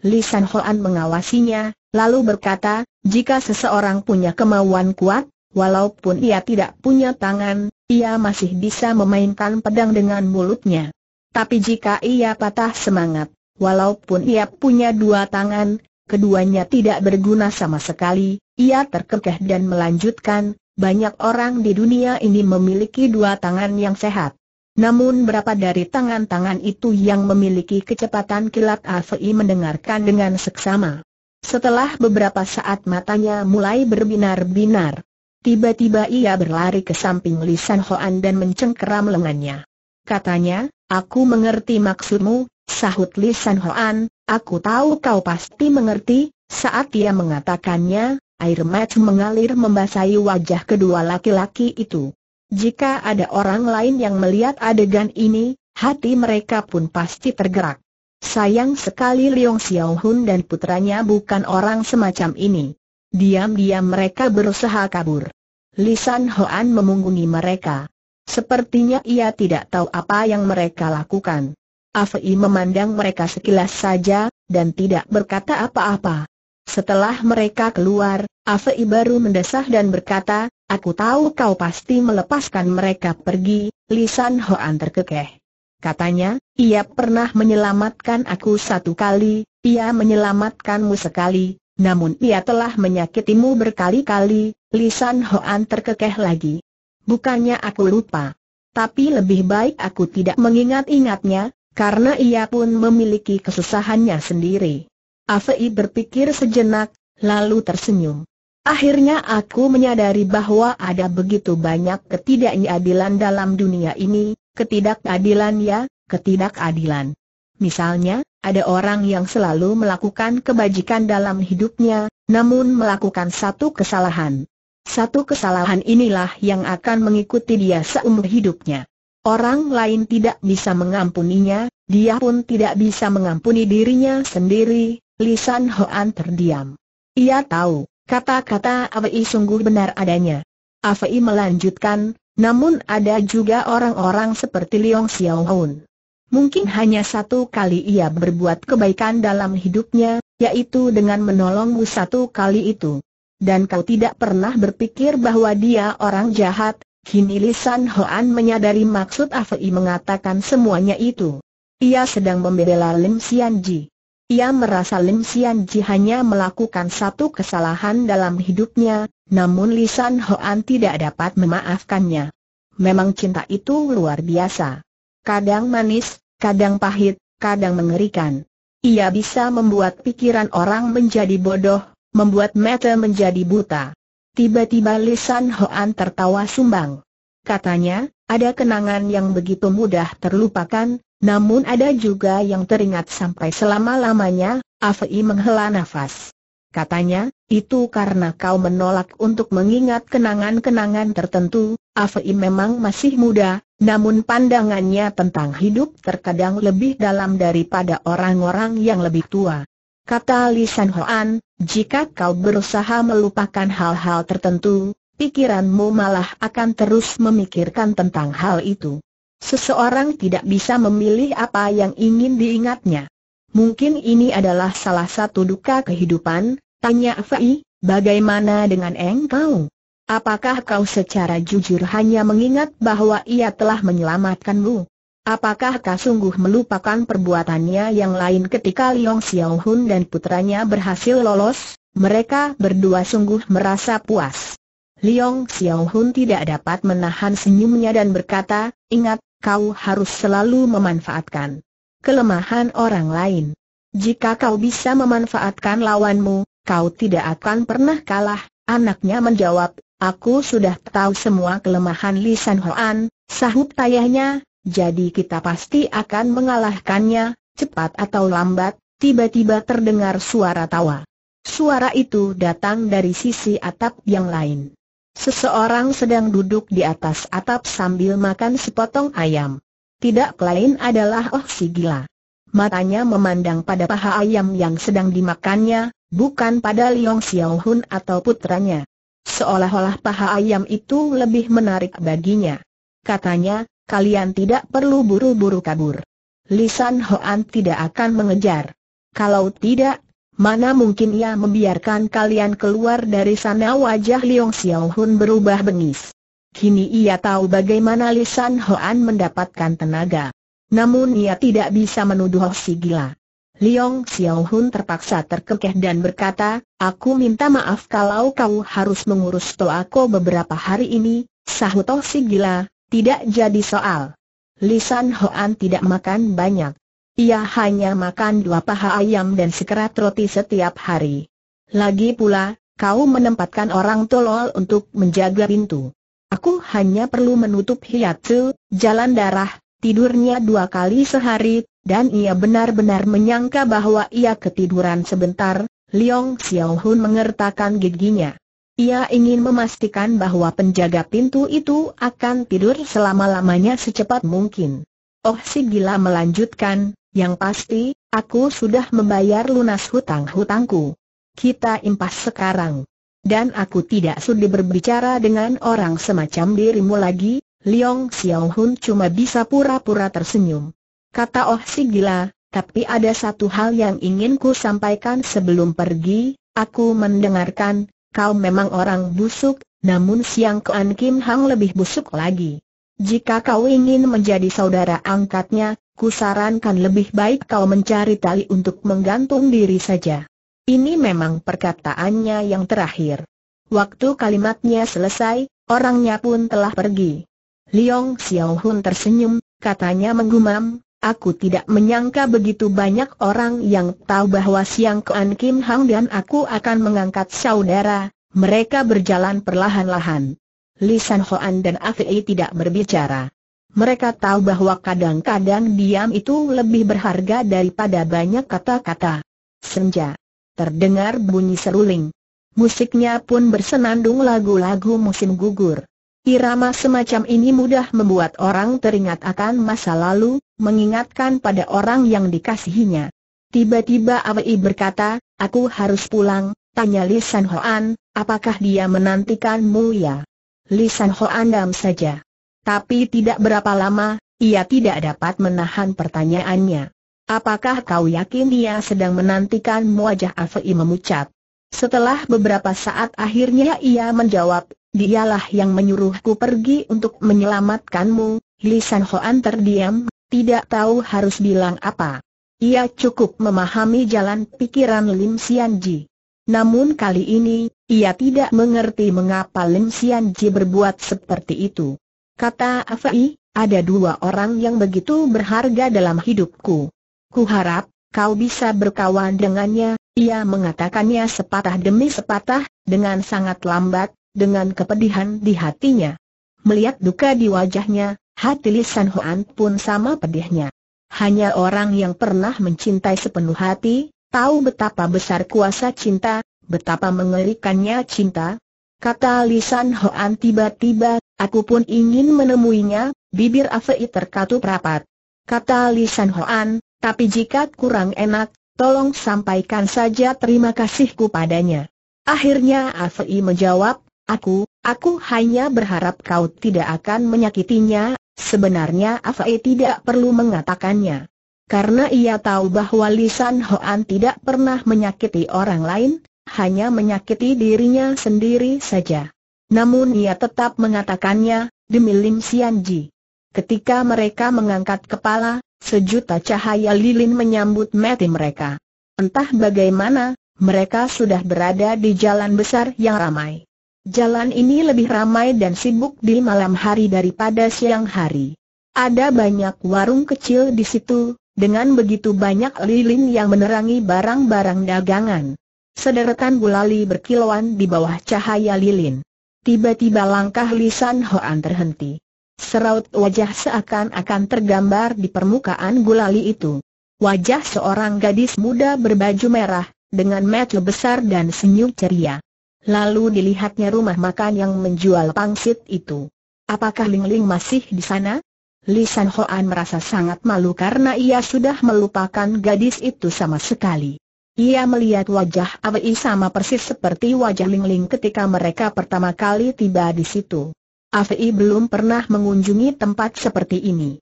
Lisan Hoan mengawasinya, lalu berkata, jika seseorang punya kemauan kuat, walaupun ia tidak punya tangan, ia masih bisa memainkan pedang dengan mulutnya. Tapi jika ia patah semangat, walaupun ia punya dua tangan, keduanya tidak berguna sama sekali, ia terkekeh dan melanjutkan, banyak orang di dunia ini memiliki dua tangan yang sehat. Namun berapa dari tangan-tangan itu yang memiliki kecepatan kilat AVI e mendengarkan dengan seksama. Setelah beberapa saat matanya mulai berbinar-binar. Tiba-tiba ia berlari ke samping Lisan Hoan dan mencengkeram lengannya. Katanya, Aku mengerti maksudmu, sahut Li San Hoan, aku tahu kau pasti mengerti, saat dia mengatakannya, air mata mengalir membasahi wajah kedua laki-laki itu. Jika ada orang lain yang melihat adegan ini, hati mereka pun pasti tergerak. Sayang sekali Leong Xiao Hun dan putranya bukan orang semacam ini. Diam-diam mereka berusaha kabur. Lisan Hoan memunggungi mereka. Sepertinya ia tidak tahu apa yang mereka lakukan. Afei memandang mereka sekilas saja, dan tidak berkata apa-apa. Setelah mereka keluar, Afei baru mendesah dan berkata, Aku tahu kau pasti melepaskan mereka pergi, Lisan Hoan terkekeh. Katanya, ia pernah menyelamatkan aku satu kali, ia menyelamatkanmu sekali, namun ia telah menyakitimu berkali-kali, Lisan Hoan terkekeh lagi. Bukannya aku lupa. Tapi lebih baik aku tidak mengingat-ingatnya, karena ia pun memiliki kesusahannya sendiri. Afei berpikir sejenak, lalu tersenyum. Akhirnya aku menyadari bahwa ada begitu banyak ketidakadilan dalam dunia ini, ketidakadilan ya, ketidakadilan. Misalnya, ada orang yang selalu melakukan kebajikan dalam hidupnya, namun melakukan satu kesalahan. Satu kesalahan inilah yang akan mengikuti dia seumur hidupnya. Orang lain tidak bisa mengampuninya, dia pun tidak bisa mengampuni dirinya sendiri, Lisan Hoan terdiam. Ia tahu, kata-kata Awei sungguh benar adanya. Awei melanjutkan, namun ada juga orang-orang seperti Leong Xiaohun. Mungkin hanya satu kali ia berbuat kebaikan dalam hidupnya, yaitu dengan menolongmu satu kali itu dan kau tidak pernah berpikir bahwa dia orang jahat, kini Lisan Hoan menyadari maksud Afei mengatakan semuanya itu. Ia sedang membela Lim Ji. Ia merasa Lim Ji hanya melakukan satu kesalahan dalam hidupnya, namun Lisan Hoan tidak dapat memaafkannya. Memang cinta itu luar biasa. Kadang manis, kadang pahit, kadang mengerikan. Ia bisa membuat pikiran orang menjadi bodoh, membuat mata menjadi buta. Tiba-tiba Lisan Hoan tertawa sumbang. Katanya, ada kenangan yang begitu mudah terlupakan, namun ada juga yang teringat sampai selama-lamanya, Afei menghela nafas. Katanya, itu karena kau menolak untuk mengingat kenangan-kenangan tertentu, Afei memang masih muda, namun pandangannya tentang hidup terkadang lebih dalam daripada orang-orang yang lebih tua. Kata Li San Hoan, jika kau berusaha melupakan hal-hal tertentu, pikiranmu malah akan terus memikirkan tentang hal itu. Seseorang tidak bisa memilih apa yang ingin diingatnya. Mungkin ini adalah salah satu duka kehidupan, tanya Fei. bagaimana dengan engkau? Apakah kau secara jujur hanya mengingat bahwa ia telah menyelamatkanmu? Apakah kau sungguh melupakan perbuatannya yang lain ketika Liong Xiaohun dan putranya berhasil lolos? Mereka berdua sungguh merasa puas. Liong Xiaohun tidak dapat menahan senyumnya dan berkata, ingat, kau harus selalu memanfaatkan kelemahan orang lain. Jika kau bisa memanfaatkan lawanmu, kau tidak akan pernah kalah. Anaknya menjawab, aku sudah tahu semua kelemahan Li San Hoan, sahut ayahnya, jadi kita pasti akan mengalahkannya, cepat atau lambat, tiba-tiba terdengar suara tawa. Suara itu datang dari sisi atap yang lain. Seseorang sedang duduk di atas atap sambil makan sepotong ayam. Tidak lain adalah Oh si gila. Matanya memandang pada paha ayam yang sedang dimakannya, bukan pada Liong Xiao Hun atau putranya. Seolah-olah paha ayam itu lebih menarik baginya. Katanya, kalian tidak perlu buru-buru kabur. Lisan Hoan tidak akan mengejar. Kalau tidak, mana mungkin ia membiarkan kalian keluar dari sana wajah Liong Xiao Hun berubah bengis. Kini ia tahu bagaimana Lisan Hoan mendapatkan tenaga. Namun ia tidak bisa menuduh si gila. Liong Xiao Hun terpaksa terkekeh dan berkata, Aku minta maaf kalau kau harus mengurus toako beberapa hari ini, sahut Oh si gila, tidak jadi soal. Lisan Hoan tidak makan banyak. Ia hanya makan dua paha ayam dan sekerat roti setiap hari. Lagi pula, kau menempatkan orang tolol untuk menjaga pintu. Aku hanya perlu menutup hiatu, jalan darah, tidurnya dua kali sehari, dan ia benar-benar menyangka bahwa ia ketiduran sebentar, Liong Xiaohun mengertakkan giginya. Ia ingin memastikan bahwa penjaga pintu itu akan tidur selama-lamanya secepat mungkin. Oh si gila melanjutkan, yang pasti, aku sudah membayar lunas hutang-hutangku. Kita impas sekarang. Dan aku tidak sudi berbicara dengan orang semacam dirimu lagi, Liong Xiao Hun cuma bisa pura-pura tersenyum. Kata Oh si gila, tapi ada satu hal yang ingin ku sampaikan sebelum pergi, aku mendengarkan, kau memang orang busuk, namun Siang Kuan Kim Hang lebih busuk lagi. Jika kau ingin menjadi saudara angkatnya, kusarankan lebih baik kau mencari tali untuk menggantung diri saja. Ini memang perkataannya yang terakhir. Waktu kalimatnya selesai, orangnya pun telah pergi. Liong Xiaohun tersenyum, katanya menggumam, Aku tidak menyangka begitu banyak orang yang tahu bahwa Siang Kuan Kim Hang dan aku akan mengangkat saudara. Mereka berjalan perlahan-lahan. Lisan Hoan dan Afei tidak berbicara. Mereka tahu bahwa kadang-kadang diam itu lebih berharga daripada banyak kata-kata. Senja. Terdengar bunyi seruling. Musiknya pun bersenandung lagu-lagu musim gugur. Irama semacam ini mudah membuat orang teringat akan masa lalu, mengingatkan pada orang yang dikasihinya. Tiba-tiba Awei berkata, aku harus pulang, tanya Li San Hoan, apakah dia menantikanmu ya? Li San Hoan dam saja. Tapi tidak berapa lama, ia tidak dapat menahan pertanyaannya. Apakah kau yakin dia sedang menantikanmu wajah Awei memucat? Setelah beberapa saat akhirnya ia menjawab, Dialah yang menyuruhku pergi untuk menyelamatkanmu. Lisan Hoan terdiam, tidak tahu harus bilang apa. Ia cukup memahami jalan pikiran Lim Sian Ji. Namun kali ini, ia tidak mengerti mengapa Lim Sian Ji berbuat seperti itu. Kata Afai, ada dua orang yang begitu berharga dalam hidupku. Kuharap, kau bisa berkawan dengannya, ia mengatakannya sepatah demi sepatah, dengan sangat lambat, dengan kepedihan di hatinya. Melihat duka di wajahnya, hati Li San Hoan pun sama pedihnya. Hanya orang yang pernah mencintai sepenuh hati, tahu betapa besar kuasa cinta, betapa mengerikannya cinta. Kata Li San Hoan tiba-tiba, aku pun ingin menemuinya, bibir Afei terkatup rapat. Kata Li San Hoan, tapi jika kurang enak, tolong sampaikan saja terima kasihku padanya. Akhirnya Afei menjawab, Aku, aku hanya berharap kau tidak akan menyakitinya, sebenarnya Afai tidak perlu mengatakannya. Karena ia tahu bahwa Lisan Hoan tidak pernah menyakiti orang lain, hanya menyakiti dirinya sendiri saja. Namun ia tetap mengatakannya, demi Lim Sian Ji. Ketika mereka mengangkat kepala, sejuta cahaya lilin menyambut mati mereka. Entah bagaimana, mereka sudah berada di jalan besar yang ramai. Jalan ini lebih ramai dan sibuk di malam hari daripada siang hari. Ada banyak warung kecil di situ, dengan begitu banyak lilin yang menerangi barang-barang dagangan. Sederetan gulali berkilauan di bawah cahaya lilin. Tiba-tiba langkah Lisan Hoan terhenti. Seraut wajah seakan-akan tergambar di permukaan gulali itu. Wajah seorang gadis muda berbaju merah, dengan mata besar dan senyum ceria. Lalu dilihatnya rumah makan yang menjual pangsit itu. Apakah Ling Ling masih di sana? Li San Hoan merasa sangat malu karena ia sudah melupakan gadis itu sama sekali. Ia melihat wajah Awei sama persis seperti wajah Ling Ling ketika mereka pertama kali tiba di situ. Awei belum pernah mengunjungi tempat seperti ini.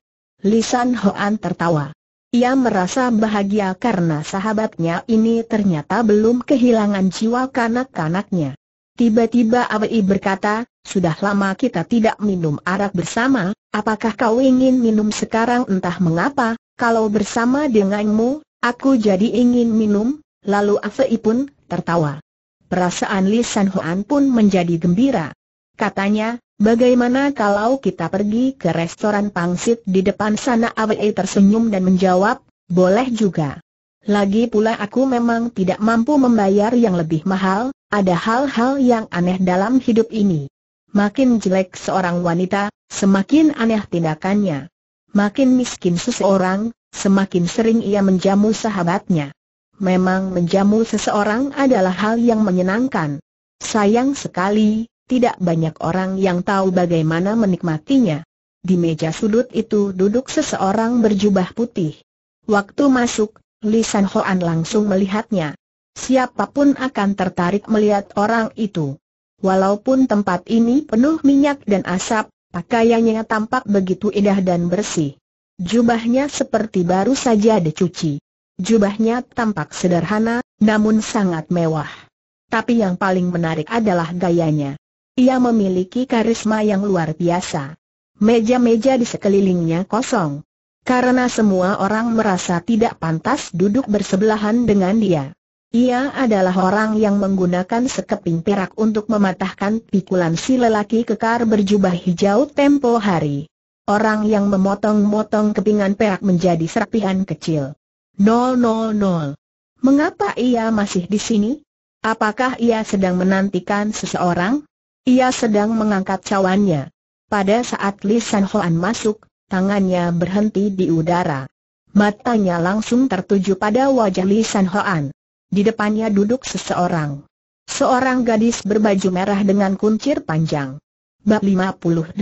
Li San Hoan tertawa. Ia merasa bahagia karena sahabatnya ini ternyata belum kehilangan jiwa kanak-kanaknya. Tiba-tiba Awi berkata, sudah lama kita tidak minum arak bersama, apakah kau ingin minum sekarang entah mengapa, kalau bersama denganmu, aku jadi ingin minum, lalu Awi pun tertawa. Perasaan Li San Huan pun menjadi gembira. Katanya, bagaimana kalau kita pergi ke restoran pangsit di depan sana Awei tersenyum dan menjawab, boleh juga. Lagi pula aku memang tidak mampu membayar yang lebih mahal, ada hal-hal yang aneh dalam hidup ini. Makin jelek seorang wanita, semakin aneh tindakannya. Makin miskin seseorang, semakin sering ia menjamu sahabatnya. Memang menjamu seseorang adalah hal yang menyenangkan. Sayang sekali, tidak banyak orang yang tahu bagaimana menikmatinya. Di meja sudut itu duduk seseorang berjubah putih. Waktu masuk, Li San Hoan langsung melihatnya. Siapapun akan tertarik melihat orang itu. Walaupun tempat ini penuh minyak dan asap, pakaiannya tampak begitu indah dan bersih. Jubahnya seperti baru saja dicuci. Jubahnya tampak sederhana, namun sangat mewah. Tapi yang paling menarik adalah gayanya. Ia memiliki karisma yang luar biasa. Meja-meja di sekelilingnya kosong. Karena semua orang merasa tidak pantas duduk bersebelahan dengan dia. Ia adalah orang yang menggunakan sekeping perak untuk mematahkan pikulan si lelaki kekar berjubah hijau tempo hari. Orang yang memotong-motong kepingan perak menjadi serpihan kecil. Nol Mengapa ia masih di sini? Apakah ia sedang menantikan seseorang? Ia sedang mengangkat cawannya. Pada saat Li San Hoan masuk, tangannya berhenti di udara. Matanya langsung tertuju pada wajah Li San Hoan. Di depannya duduk seseorang. Seorang gadis berbaju merah dengan kuncir panjang. Bab 58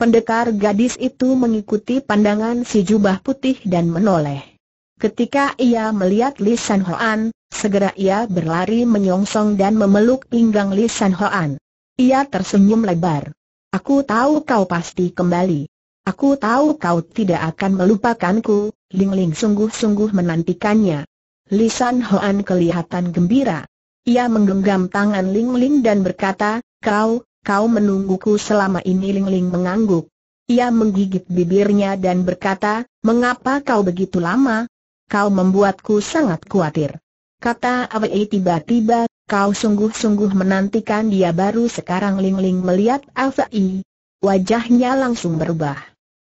Pendekar gadis itu mengikuti pandangan si jubah putih dan menoleh. Ketika ia melihat Li San Hoan, segera ia berlari menyongsong dan memeluk pinggang Li San Hoan. Ia tersenyum lebar. Aku tahu kau pasti kembali. Aku tahu kau tidak akan melupakanku, Lingling sungguh-sungguh menantikannya. Lisan Hoan kelihatan gembira. Ia menggenggam tangan Lingling dan berkata, kau, kau menungguku selama ini Lingling mengangguk. Ia menggigit bibirnya dan berkata, mengapa kau begitu lama? Kau membuatku sangat khawatir. Kata Awei tiba-tiba Kau sungguh-sungguh menantikan dia baru sekarang Ling Ling melihat Afai. Wajahnya langsung berubah.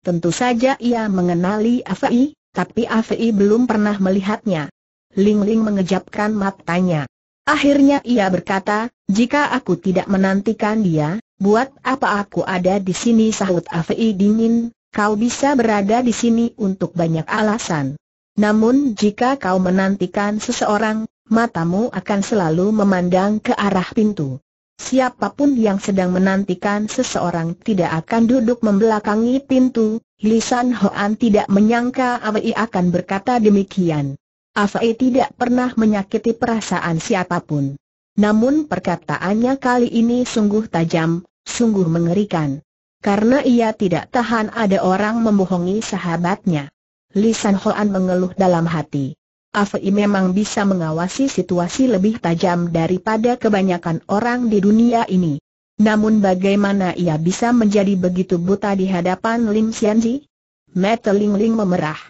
Tentu saja ia mengenali Afai, tapi Afai belum pernah melihatnya. Ling Ling mengejapkan matanya. Akhirnya ia berkata, jika aku tidak menantikan dia, buat apa aku ada di sini sahut Afai dingin, kau bisa berada di sini untuk banyak alasan. Namun jika kau menantikan seseorang, matamu akan selalu memandang ke arah pintu. Siapapun yang sedang menantikan seseorang tidak akan duduk membelakangi pintu, Lisan Hoan tidak menyangka Awei akan berkata demikian. Awei tidak pernah menyakiti perasaan siapapun. Namun perkataannya kali ini sungguh tajam, sungguh mengerikan. Karena ia tidak tahan ada orang membohongi sahabatnya. Lisan Hoan mengeluh dalam hati. Afei memang bisa mengawasi situasi lebih tajam daripada kebanyakan orang di dunia ini. Namun bagaimana ia bisa menjadi begitu buta di hadapan Lim Xianji? Mata Ling Ling memerah.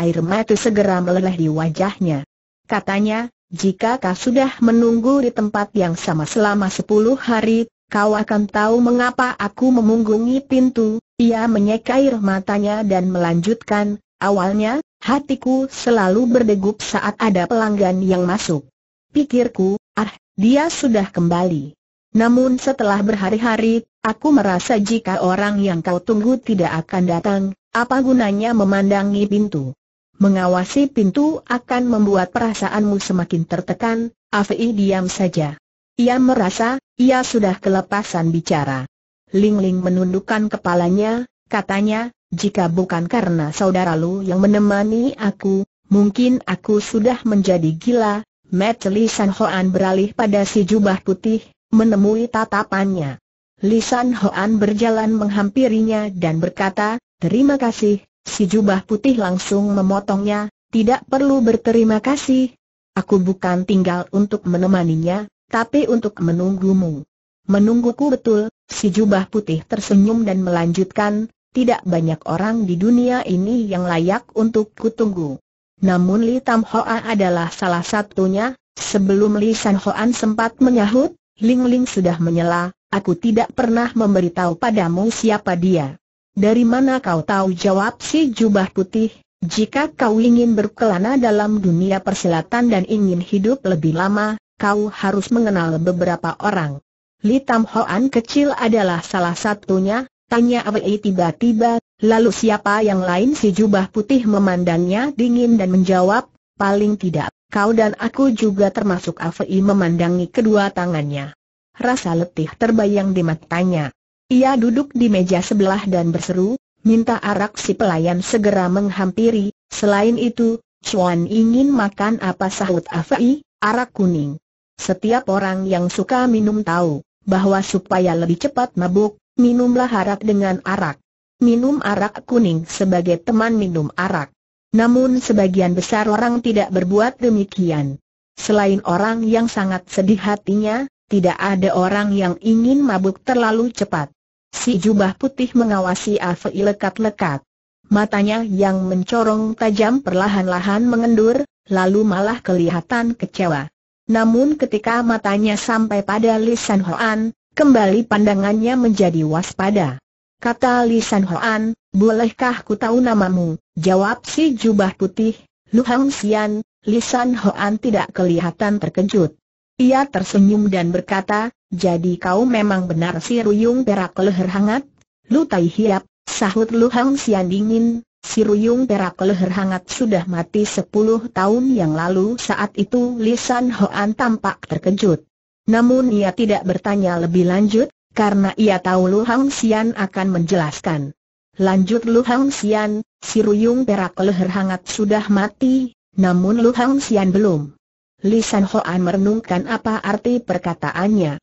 Air mata segera meleleh di wajahnya. Katanya, jika kau sudah menunggu di tempat yang sama selama sepuluh hari, kau akan tahu mengapa aku memunggungi pintu. Ia menyeka air matanya dan melanjutkan, Awalnya, hatiku selalu berdegup saat ada pelanggan yang masuk. Pikirku, ah, dia sudah kembali. Namun setelah berhari-hari, aku merasa jika orang yang kau tunggu tidak akan datang, apa gunanya memandangi pintu? Mengawasi pintu akan membuat perasaanmu semakin tertekan, Afi diam saja. Ia merasa, ia sudah kelepasan bicara. Ling Ling menundukkan kepalanya, katanya, jika bukan karena saudara Lu yang menemani aku, mungkin aku sudah menjadi gila. Mat Li San Hoan beralih pada si jubah putih, menemui tatapannya. Li San Hoan berjalan menghampirinya dan berkata, Terima kasih, si jubah putih langsung memotongnya, tidak perlu berterima kasih. Aku bukan tinggal untuk menemaninya, tapi untuk menunggumu. Menungguku betul, si jubah putih tersenyum dan melanjutkan, tidak banyak orang di dunia ini yang layak untuk kutunggu. Namun Li Tam Hoa adalah salah satunya, sebelum Li San Hoan sempat menyahut, Ling Ling sudah menyela, aku tidak pernah memberitahu padamu siapa dia. Dari mana kau tahu jawab si jubah putih, jika kau ingin berkelana dalam dunia persilatan dan ingin hidup lebih lama, kau harus mengenal beberapa orang. Li Tam Hoan kecil adalah salah satunya, Tanya Awei tiba-tiba, lalu siapa yang lain si jubah putih memandangnya dingin dan menjawab, paling tidak, kau dan aku juga termasuk Awei memandangi kedua tangannya. Rasa letih terbayang di matanya. Ia duduk di meja sebelah dan berseru, minta arak si pelayan segera menghampiri, selain itu, Chuan ingin makan apa sahut Afai, arak kuning. Setiap orang yang suka minum tahu, bahwa supaya lebih cepat mabuk, minumlah arak dengan arak. Minum arak kuning sebagai teman minum arak. Namun sebagian besar orang tidak berbuat demikian. Selain orang yang sangat sedih hatinya, tidak ada orang yang ingin mabuk terlalu cepat. Si jubah putih mengawasi Afei lekat-lekat. Matanya yang mencorong tajam perlahan-lahan mengendur, lalu malah kelihatan kecewa. Namun ketika matanya sampai pada lisan Hoan, Kembali pandangannya menjadi waspada. Kata Lisan Hoan, bolehkah ku tahu namamu? Jawab si jubah putih, Lu Hang Xian, Li Hoan tidak kelihatan terkejut. Ia tersenyum dan berkata, jadi kau memang benar si Ruyung perak leher hangat? Lu Tai Hiap, sahut Lu Hang Xian dingin, Si Ruyung Perak Leher Hangat sudah mati sepuluh tahun yang lalu saat itu Lisan Hoan tampak terkejut. Namun ia tidak bertanya lebih lanjut, karena ia tahu Lu Hang Xian akan menjelaskan. Lanjut Lu Hang Xian, si Ruyung perak leher hangat sudah mati, namun Lu Hang Xian belum. Li San Hoan merenungkan apa arti perkataannya.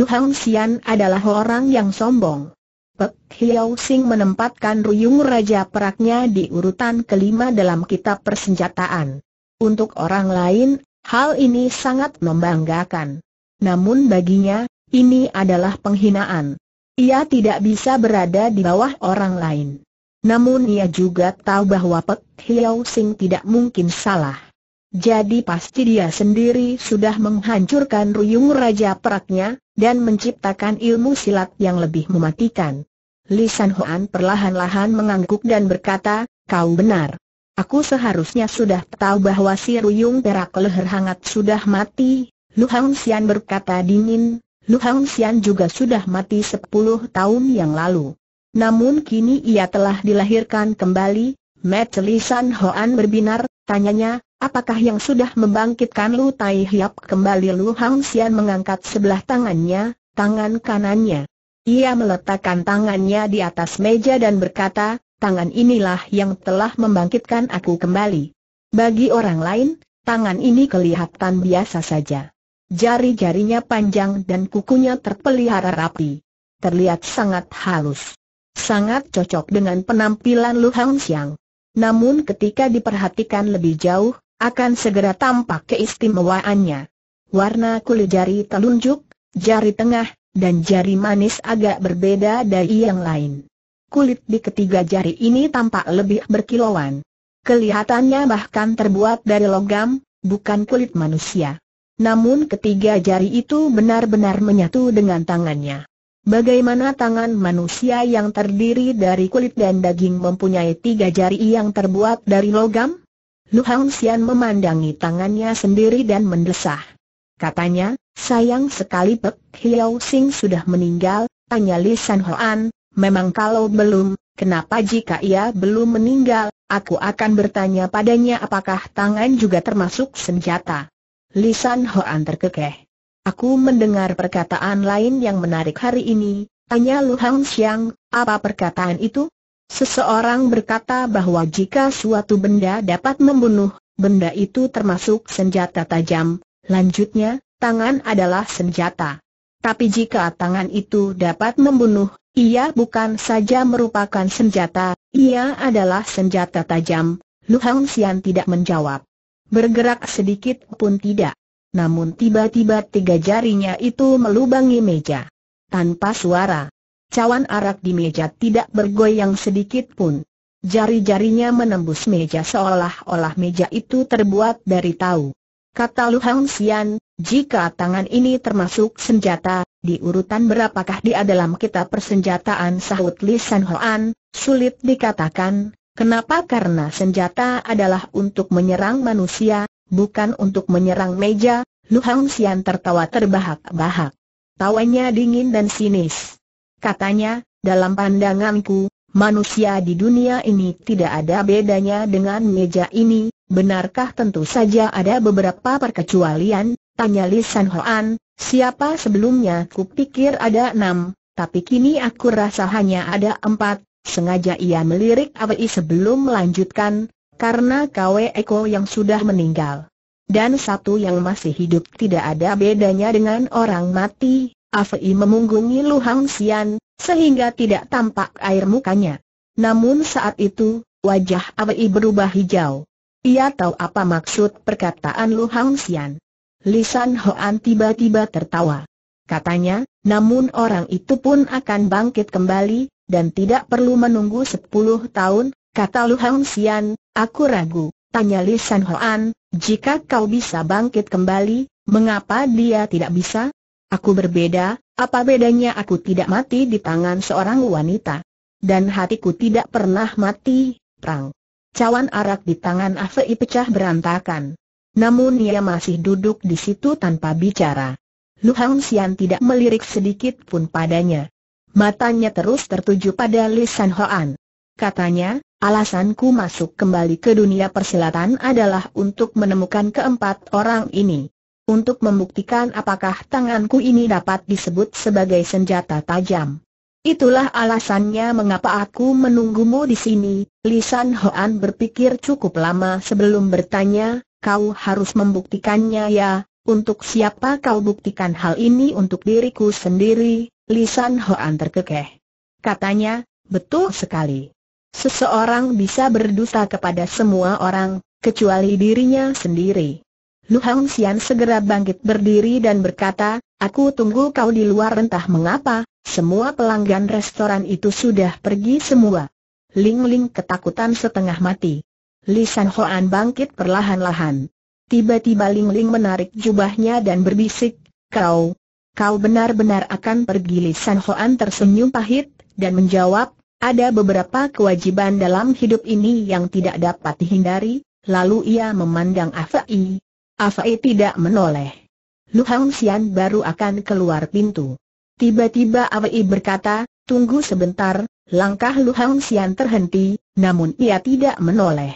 Lu Hang Xian adalah orang yang sombong. Pek Hiau Sing menempatkan Ruyung Raja Peraknya di urutan kelima dalam kitab persenjataan. Untuk orang lain, hal ini sangat membanggakan. Namun baginya, ini adalah penghinaan. Ia tidak bisa berada di bawah orang lain. Namun ia juga tahu bahwa Pek Hiau Sing tidak mungkin salah. Jadi pasti dia sendiri sudah menghancurkan ruyung raja peraknya, dan menciptakan ilmu silat yang lebih mematikan. Lisan Hoan perlahan-lahan mengangguk dan berkata, kau benar. Aku seharusnya sudah tahu bahwa si Ruyung Perak Leher Hangat sudah mati, Lu Hang Xian berkata dingin, Lu Hang Xian juga sudah mati 10 tahun yang lalu. Namun kini ia telah dilahirkan kembali, Metelisan Hoan berbinar, tanyanya, apakah yang sudah membangkitkan Lu Tai Hiap kembali Lu Hang Xian mengangkat sebelah tangannya, tangan kanannya. Ia meletakkan tangannya di atas meja dan berkata, tangan inilah yang telah membangkitkan aku kembali. Bagi orang lain, tangan ini kelihatan biasa saja. Jari-jarinya panjang dan kukunya terpelihara rapi. Terlihat sangat halus. Sangat cocok dengan penampilan Lu Hang Xiang. Namun ketika diperhatikan lebih jauh, akan segera tampak keistimewaannya. Warna kulit jari telunjuk, jari tengah, dan jari manis agak berbeda dari yang lain. Kulit di ketiga jari ini tampak lebih berkilauan. Kelihatannya bahkan terbuat dari logam, bukan kulit manusia. Namun ketiga jari itu benar-benar menyatu dengan tangannya. Bagaimana tangan manusia yang terdiri dari kulit dan daging mempunyai tiga jari yang terbuat dari logam? Lu Hang Xian memandangi tangannya sendiri dan mendesah. Katanya, sayang sekali Pek Hiao Sing sudah meninggal, tanya Li San Hoan, memang kalau belum, kenapa jika ia belum meninggal, aku akan bertanya padanya apakah tangan juga termasuk senjata. Lisan Hoan terkekeh. Aku mendengar perkataan lain yang menarik hari ini, tanya Lu Hang Xiang, apa perkataan itu? Seseorang berkata bahwa jika suatu benda dapat membunuh, benda itu termasuk senjata tajam, lanjutnya, tangan adalah senjata. Tapi jika tangan itu dapat membunuh, ia bukan saja merupakan senjata, ia adalah senjata tajam. Lu Hang Xian tidak menjawab. Bergerak sedikit pun tidak. Namun tiba-tiba tiga jarinya itu melubangi meja. Tanpa suara. Cawan arak di meja tidak bergoyang sedikit pun. Jari-jarinya menembus meja seolah-olah meja itu terbuat dari tahu. Kata Lu Hang Xian, jika tangan ini termasuk senjata, di urutan berapakah dia dalam kitab persenjataan sahut Li San Hoan, sulit dikatakan, Kenapa? Karena senjata adalah untuk menyerang manusia, bukan untuk menyerang meja, Lu Hang Xian tertawa terbahak-bahak. Tawanya dingin dan sinis. Katanya, dalam pandanganku, manusia di dunia ini tidak ada bedanya dengan meja ini, benarkah tentu saja ada beberapa perkecualian, tanya Li San Hoan, siapa sebelumnya kupikir ada enam, tapi kini aku rasa hanya ada empat, Sengaja ia melirik Awei sebelum melanjutkan, karena Kwe Eko yang sudah meninggal. Dan satu yang masih hidup tidak ada bedanya dengan orang mati, Awei memunggungi Luhang Sian, sehingga tidak tampak air mukanya. Namun saat itu, wajah Awei berubah hijau. Ia tahu apa maksud perkataan Luhang Sian. Lisan Hoan tiba-tiba tertawa. Katanya, namun orang itu pun akan bangkit kembali, dan tidak perlu menunggu sepuluh tahun, kata Lu Hang Xian, aku ragu, tanya Li San Hoan, jika kau bisa bangkit kembali, mengapa dia tidak bisa? Aku berbeda, apa bedanya aku tidak mati di tangan seorang wanita? Dan hatiku tidak pernah mati, perang. Cawan arak di tangan Afei pecah berantakan. Namun ia masih duduk di situ tanpa bicara. Lu Hang Xian tidak melirik sedikit pun padanya. Matanya terus tertuju pada Lisan Hoan. Katanya, alasanku masuk kembali ke dunia persilatan adalah untuk menemukan keempat orang ini. Untuk membuktikan apakah tanganku ini dapat disebut sebagai senjata tajam. Itulah alasannya mengapa aku menunggumu di sini. Lisan Hoan berpikir cukup lama sebelum bertanya, kau harus membuktikannya ya, untuk siapa kau buktikan hal ini untuk diriku sendiri, Lisan Hoan terkekeh. Katanya, betul sekali. Seseorang bisa berdusta kepada semua orang, kecuali dirinya sendiri. Lu Hang Xian segera bangkit berdiri dan berkata, aku tunggu kau di luar entah mengapa, semua pelanggan restoran itu sudah pergi semua. Ling Ling ketakutan setengah mati. Lisan Hoan bangkit perlahan-lahan. Tiba-tiba Ling Ling menarik jubahnya dan berbisik, kau, kau benar-benar akan pergi Li San Hoan tersenyum pahit, dan menjawab, ada beberapa kewajiban dalam hidup ini yang tidak dapat dihindari, lalu ia memandang Afai. Afai tidak menoleh. Lu Hang Xian baru akan keluar pintu. Tiba-tiba Afai berkata, tunggu sebentar, langkah Lu Hang Xian terhenti, namun ia tidak menoleh.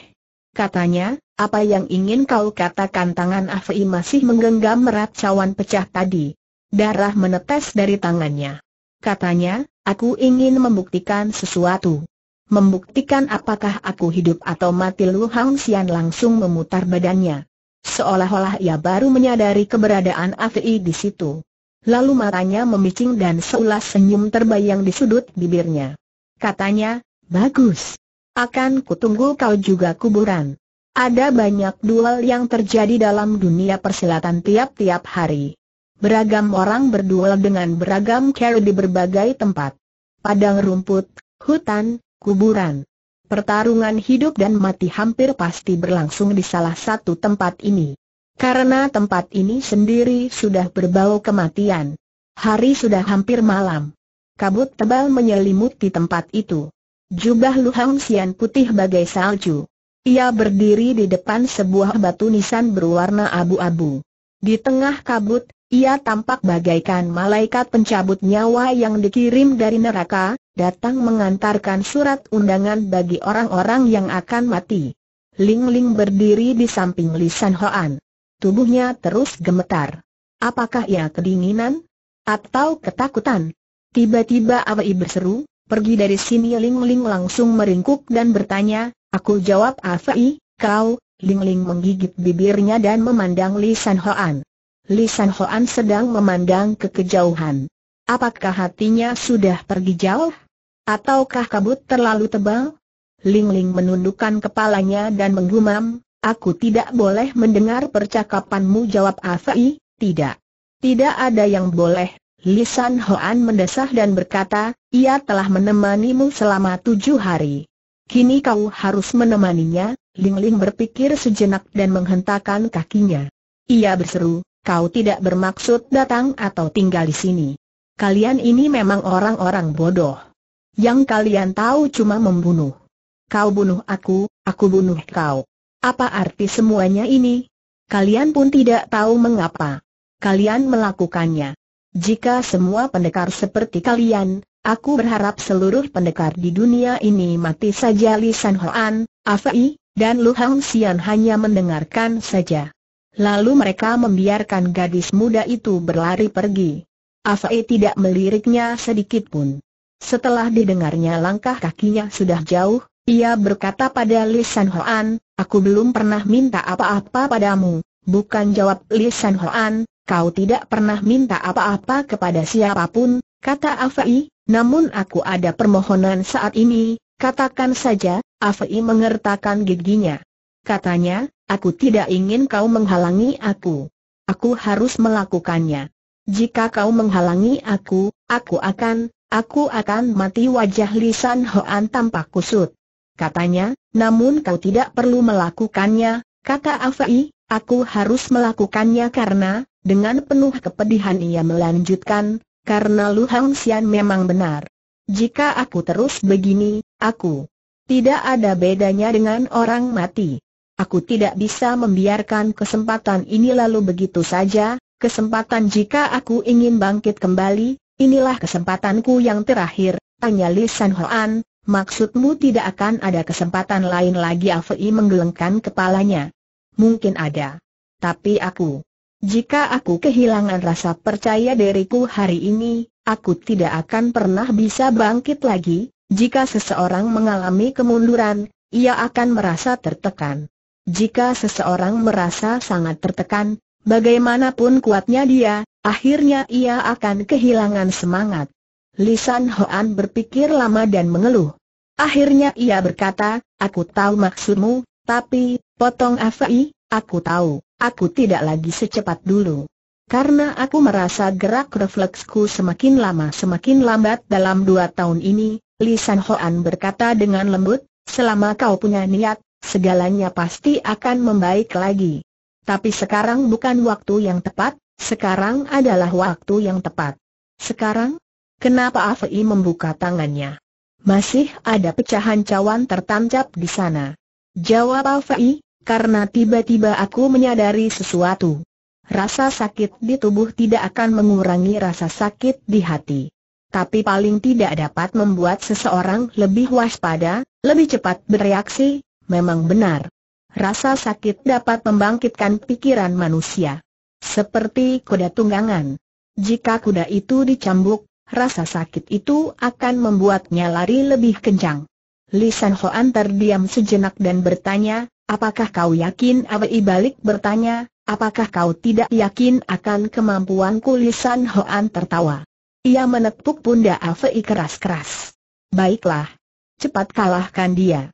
Katanya, apa yang ingin kau katakan tangan Afai masih menggenggam merat cawan pecah tadi, Darah menetes dari tangannya. Katanya, aku ingin membuktikan sesuatu. Membuktikan apakah aku hidup atau mati Lu Hang Xian langsung memutar badannya. Seolah-olah ia baru menyadari keberadaan Afi di situ. Lalu matanya memicing dan seulas senyum terbayang di sudut bibirnya. Katanya, bagus. Akan kutunggu kau juga kuburan. Ada banyak duel yang terjadi dalam dunia persilatan tiap-tiap hari. Beragam orang berduel dengan beragam cara di berbagai tempat. Padang rumput, hutan, kuburan. Pertarungan hidup dan mati hampir pasti berlangsung di salah satu tempat ini. Karena tempat ini sendiri sudah berbau kematian. Hari sudah hampir malam. Kabut tebal menyelimuti tempat itu. Jubah Luhang Sian putih bagai salju. Ia berdiri di depan sebuah batu nisan berwarna abu-abu. Di tengah kabut, ia tampak bagaikan malaikat pencabut nyawa yang dikirim dari neraka, datang mengantarkan surat undangan bagi orang-orang yang akan mati. Ling Ling berdiri di samping Lisan Hoan. Tubuhnya terus gemetar. Apakah ia kedinginan? Atau ketakutan? Tiba-tiba Awai berseru, pergi dari sini Ling Ling langsung meringkuk dan bertanya, aku jawab Awai, kau, Ling Ling menggigit bibirnya dan memandang Lisan Hoan. Li San Hoan sedang memandang ke kejauhan. Apakah hatinya sudah pergi jauh? Ataukah kabut terlalu tebal? Ling Ling menundukkan kepalanya dan menggumam, aku tidak boleh mendengar percakapanmu jawab Afai, tidak. Tidak ada yang boleh, Lisan Hoan mendesah dan berkata, ia telah menemanimu selama tujuh hari. Kini kau harus menemaninya, Ling Ling berpikir sejenak dan menghentakkan kakinya. Ia berseru, kau tidak bermaksud datang atau tinggal di sini. Kalian ini memang orang-orang bodoh. Yang kalian tahu cuma membunuh. Kau bunuh aku, aku bunuh kau. Apa arti semuanya ini? Kalian pun tidak tahu mengapa. Kalian melakukannya. Jika semua pendekar seperti kalian, aku berharap seluruh pendekar di dunia ini mati saja Li San Hoan, Afei, dan Lu Hang Xian hanya mendengarkan saja. Lalu mereka membiarkan gadis muda itu berlari pergi. Afei tidak meliriknya sedikit pun. Setelah didengarnya langkah kakinya sudah jauh, ia berkata pada Li San Hoan, aku belum pernah minta apa-apa padamu. Bukan jawab Li San Hoan, kau tidak pernah minta apa-apa kepada siapapun, kata Afei, namun aku ada permohonan saat ini, katakan saja, Afei mengertakkan giginya. Katanya, Aku tidak ingin kau menghalangi aku. Aku harus melakukannya. Jika kau menghalangi aku, aku akan, aku akan mati wajah Lisan Hoan tampak kusut. Katanya, namun kau tidak perlu melakukannya, kata Afai, aku harus melakukannya karena, dengan penuh kepedihan ia melanjutkan, karena Lu Hang Xian memang benar. Jika aku terus begini, aku tidak ada bedanya dengan orang mati. Aku tidak bisa membiarkan kesempatan ini lalu begitu saja, kesempatan jika aku ingin bangkit kembali, inilah kesempatanku yang terakhir, tanya Li San Hoan, maksudmu tidak akan ada kesempatan lain lagi Afei menggelengkan kepalanya. Mungkin ada. Tapi aku, jika aku kehilangan rasa percaya diriku hari ini, aku tidak akan pernah bisa bangkit lagi, jika seseorang mengalami kemunduran, ia akan merasa tertekan. Jika seseorang merasa sangat tertekan, bagaimanapun kuatnya dia, akhirnya ia akan kehilangan semangat. Lisan Hoan berpikir lama dan mengeluh. Akhirnya ia berkata, aku tahu maksudmu, tapi, potong Afai, aku tahu, aku tidak lagi secepat dulu. Karena aku merasa gerak refleksku semakin lama semakin lambat dalam dua tahun ini, Lisan Hoan berkata dengan lembut, selama kau punya niat, segalanya pasti akan membaik lagi. Tapi sekarang bukan waktu yang tepat, sekarang adalah waktu yang tepat. Sekarang? Kenapa Afei membuka tangannya? Masih ada pecahan cawan tertancap di sana. Jawab Afei, karena tiba-tiba aku menyadari sesuatu. Rasa sakit di tubuh tidak akan mengurangi rasa sakit di hati. Tapi paling tidak dapat membuat seseorang lebih waspada, lebih cepat bereaksi, Memang benar. Rasa sakit dapat membangkitkan pikiran manusia. Seperti kuda tunggangan. Jika kuda itu dicambuk, rasa sakit itu akan membuatnya lari lebih kencang. Lisan Hoan terdiam sejenak dan bertanya, apakah kau yakin Awei balik bertanya, apakah kau tidak yakin akan kemampuanku Lisan Hoan tertawa. Ia menepuk pundak Awei keras-keras. Baiklah. Cepat kalahkan dia.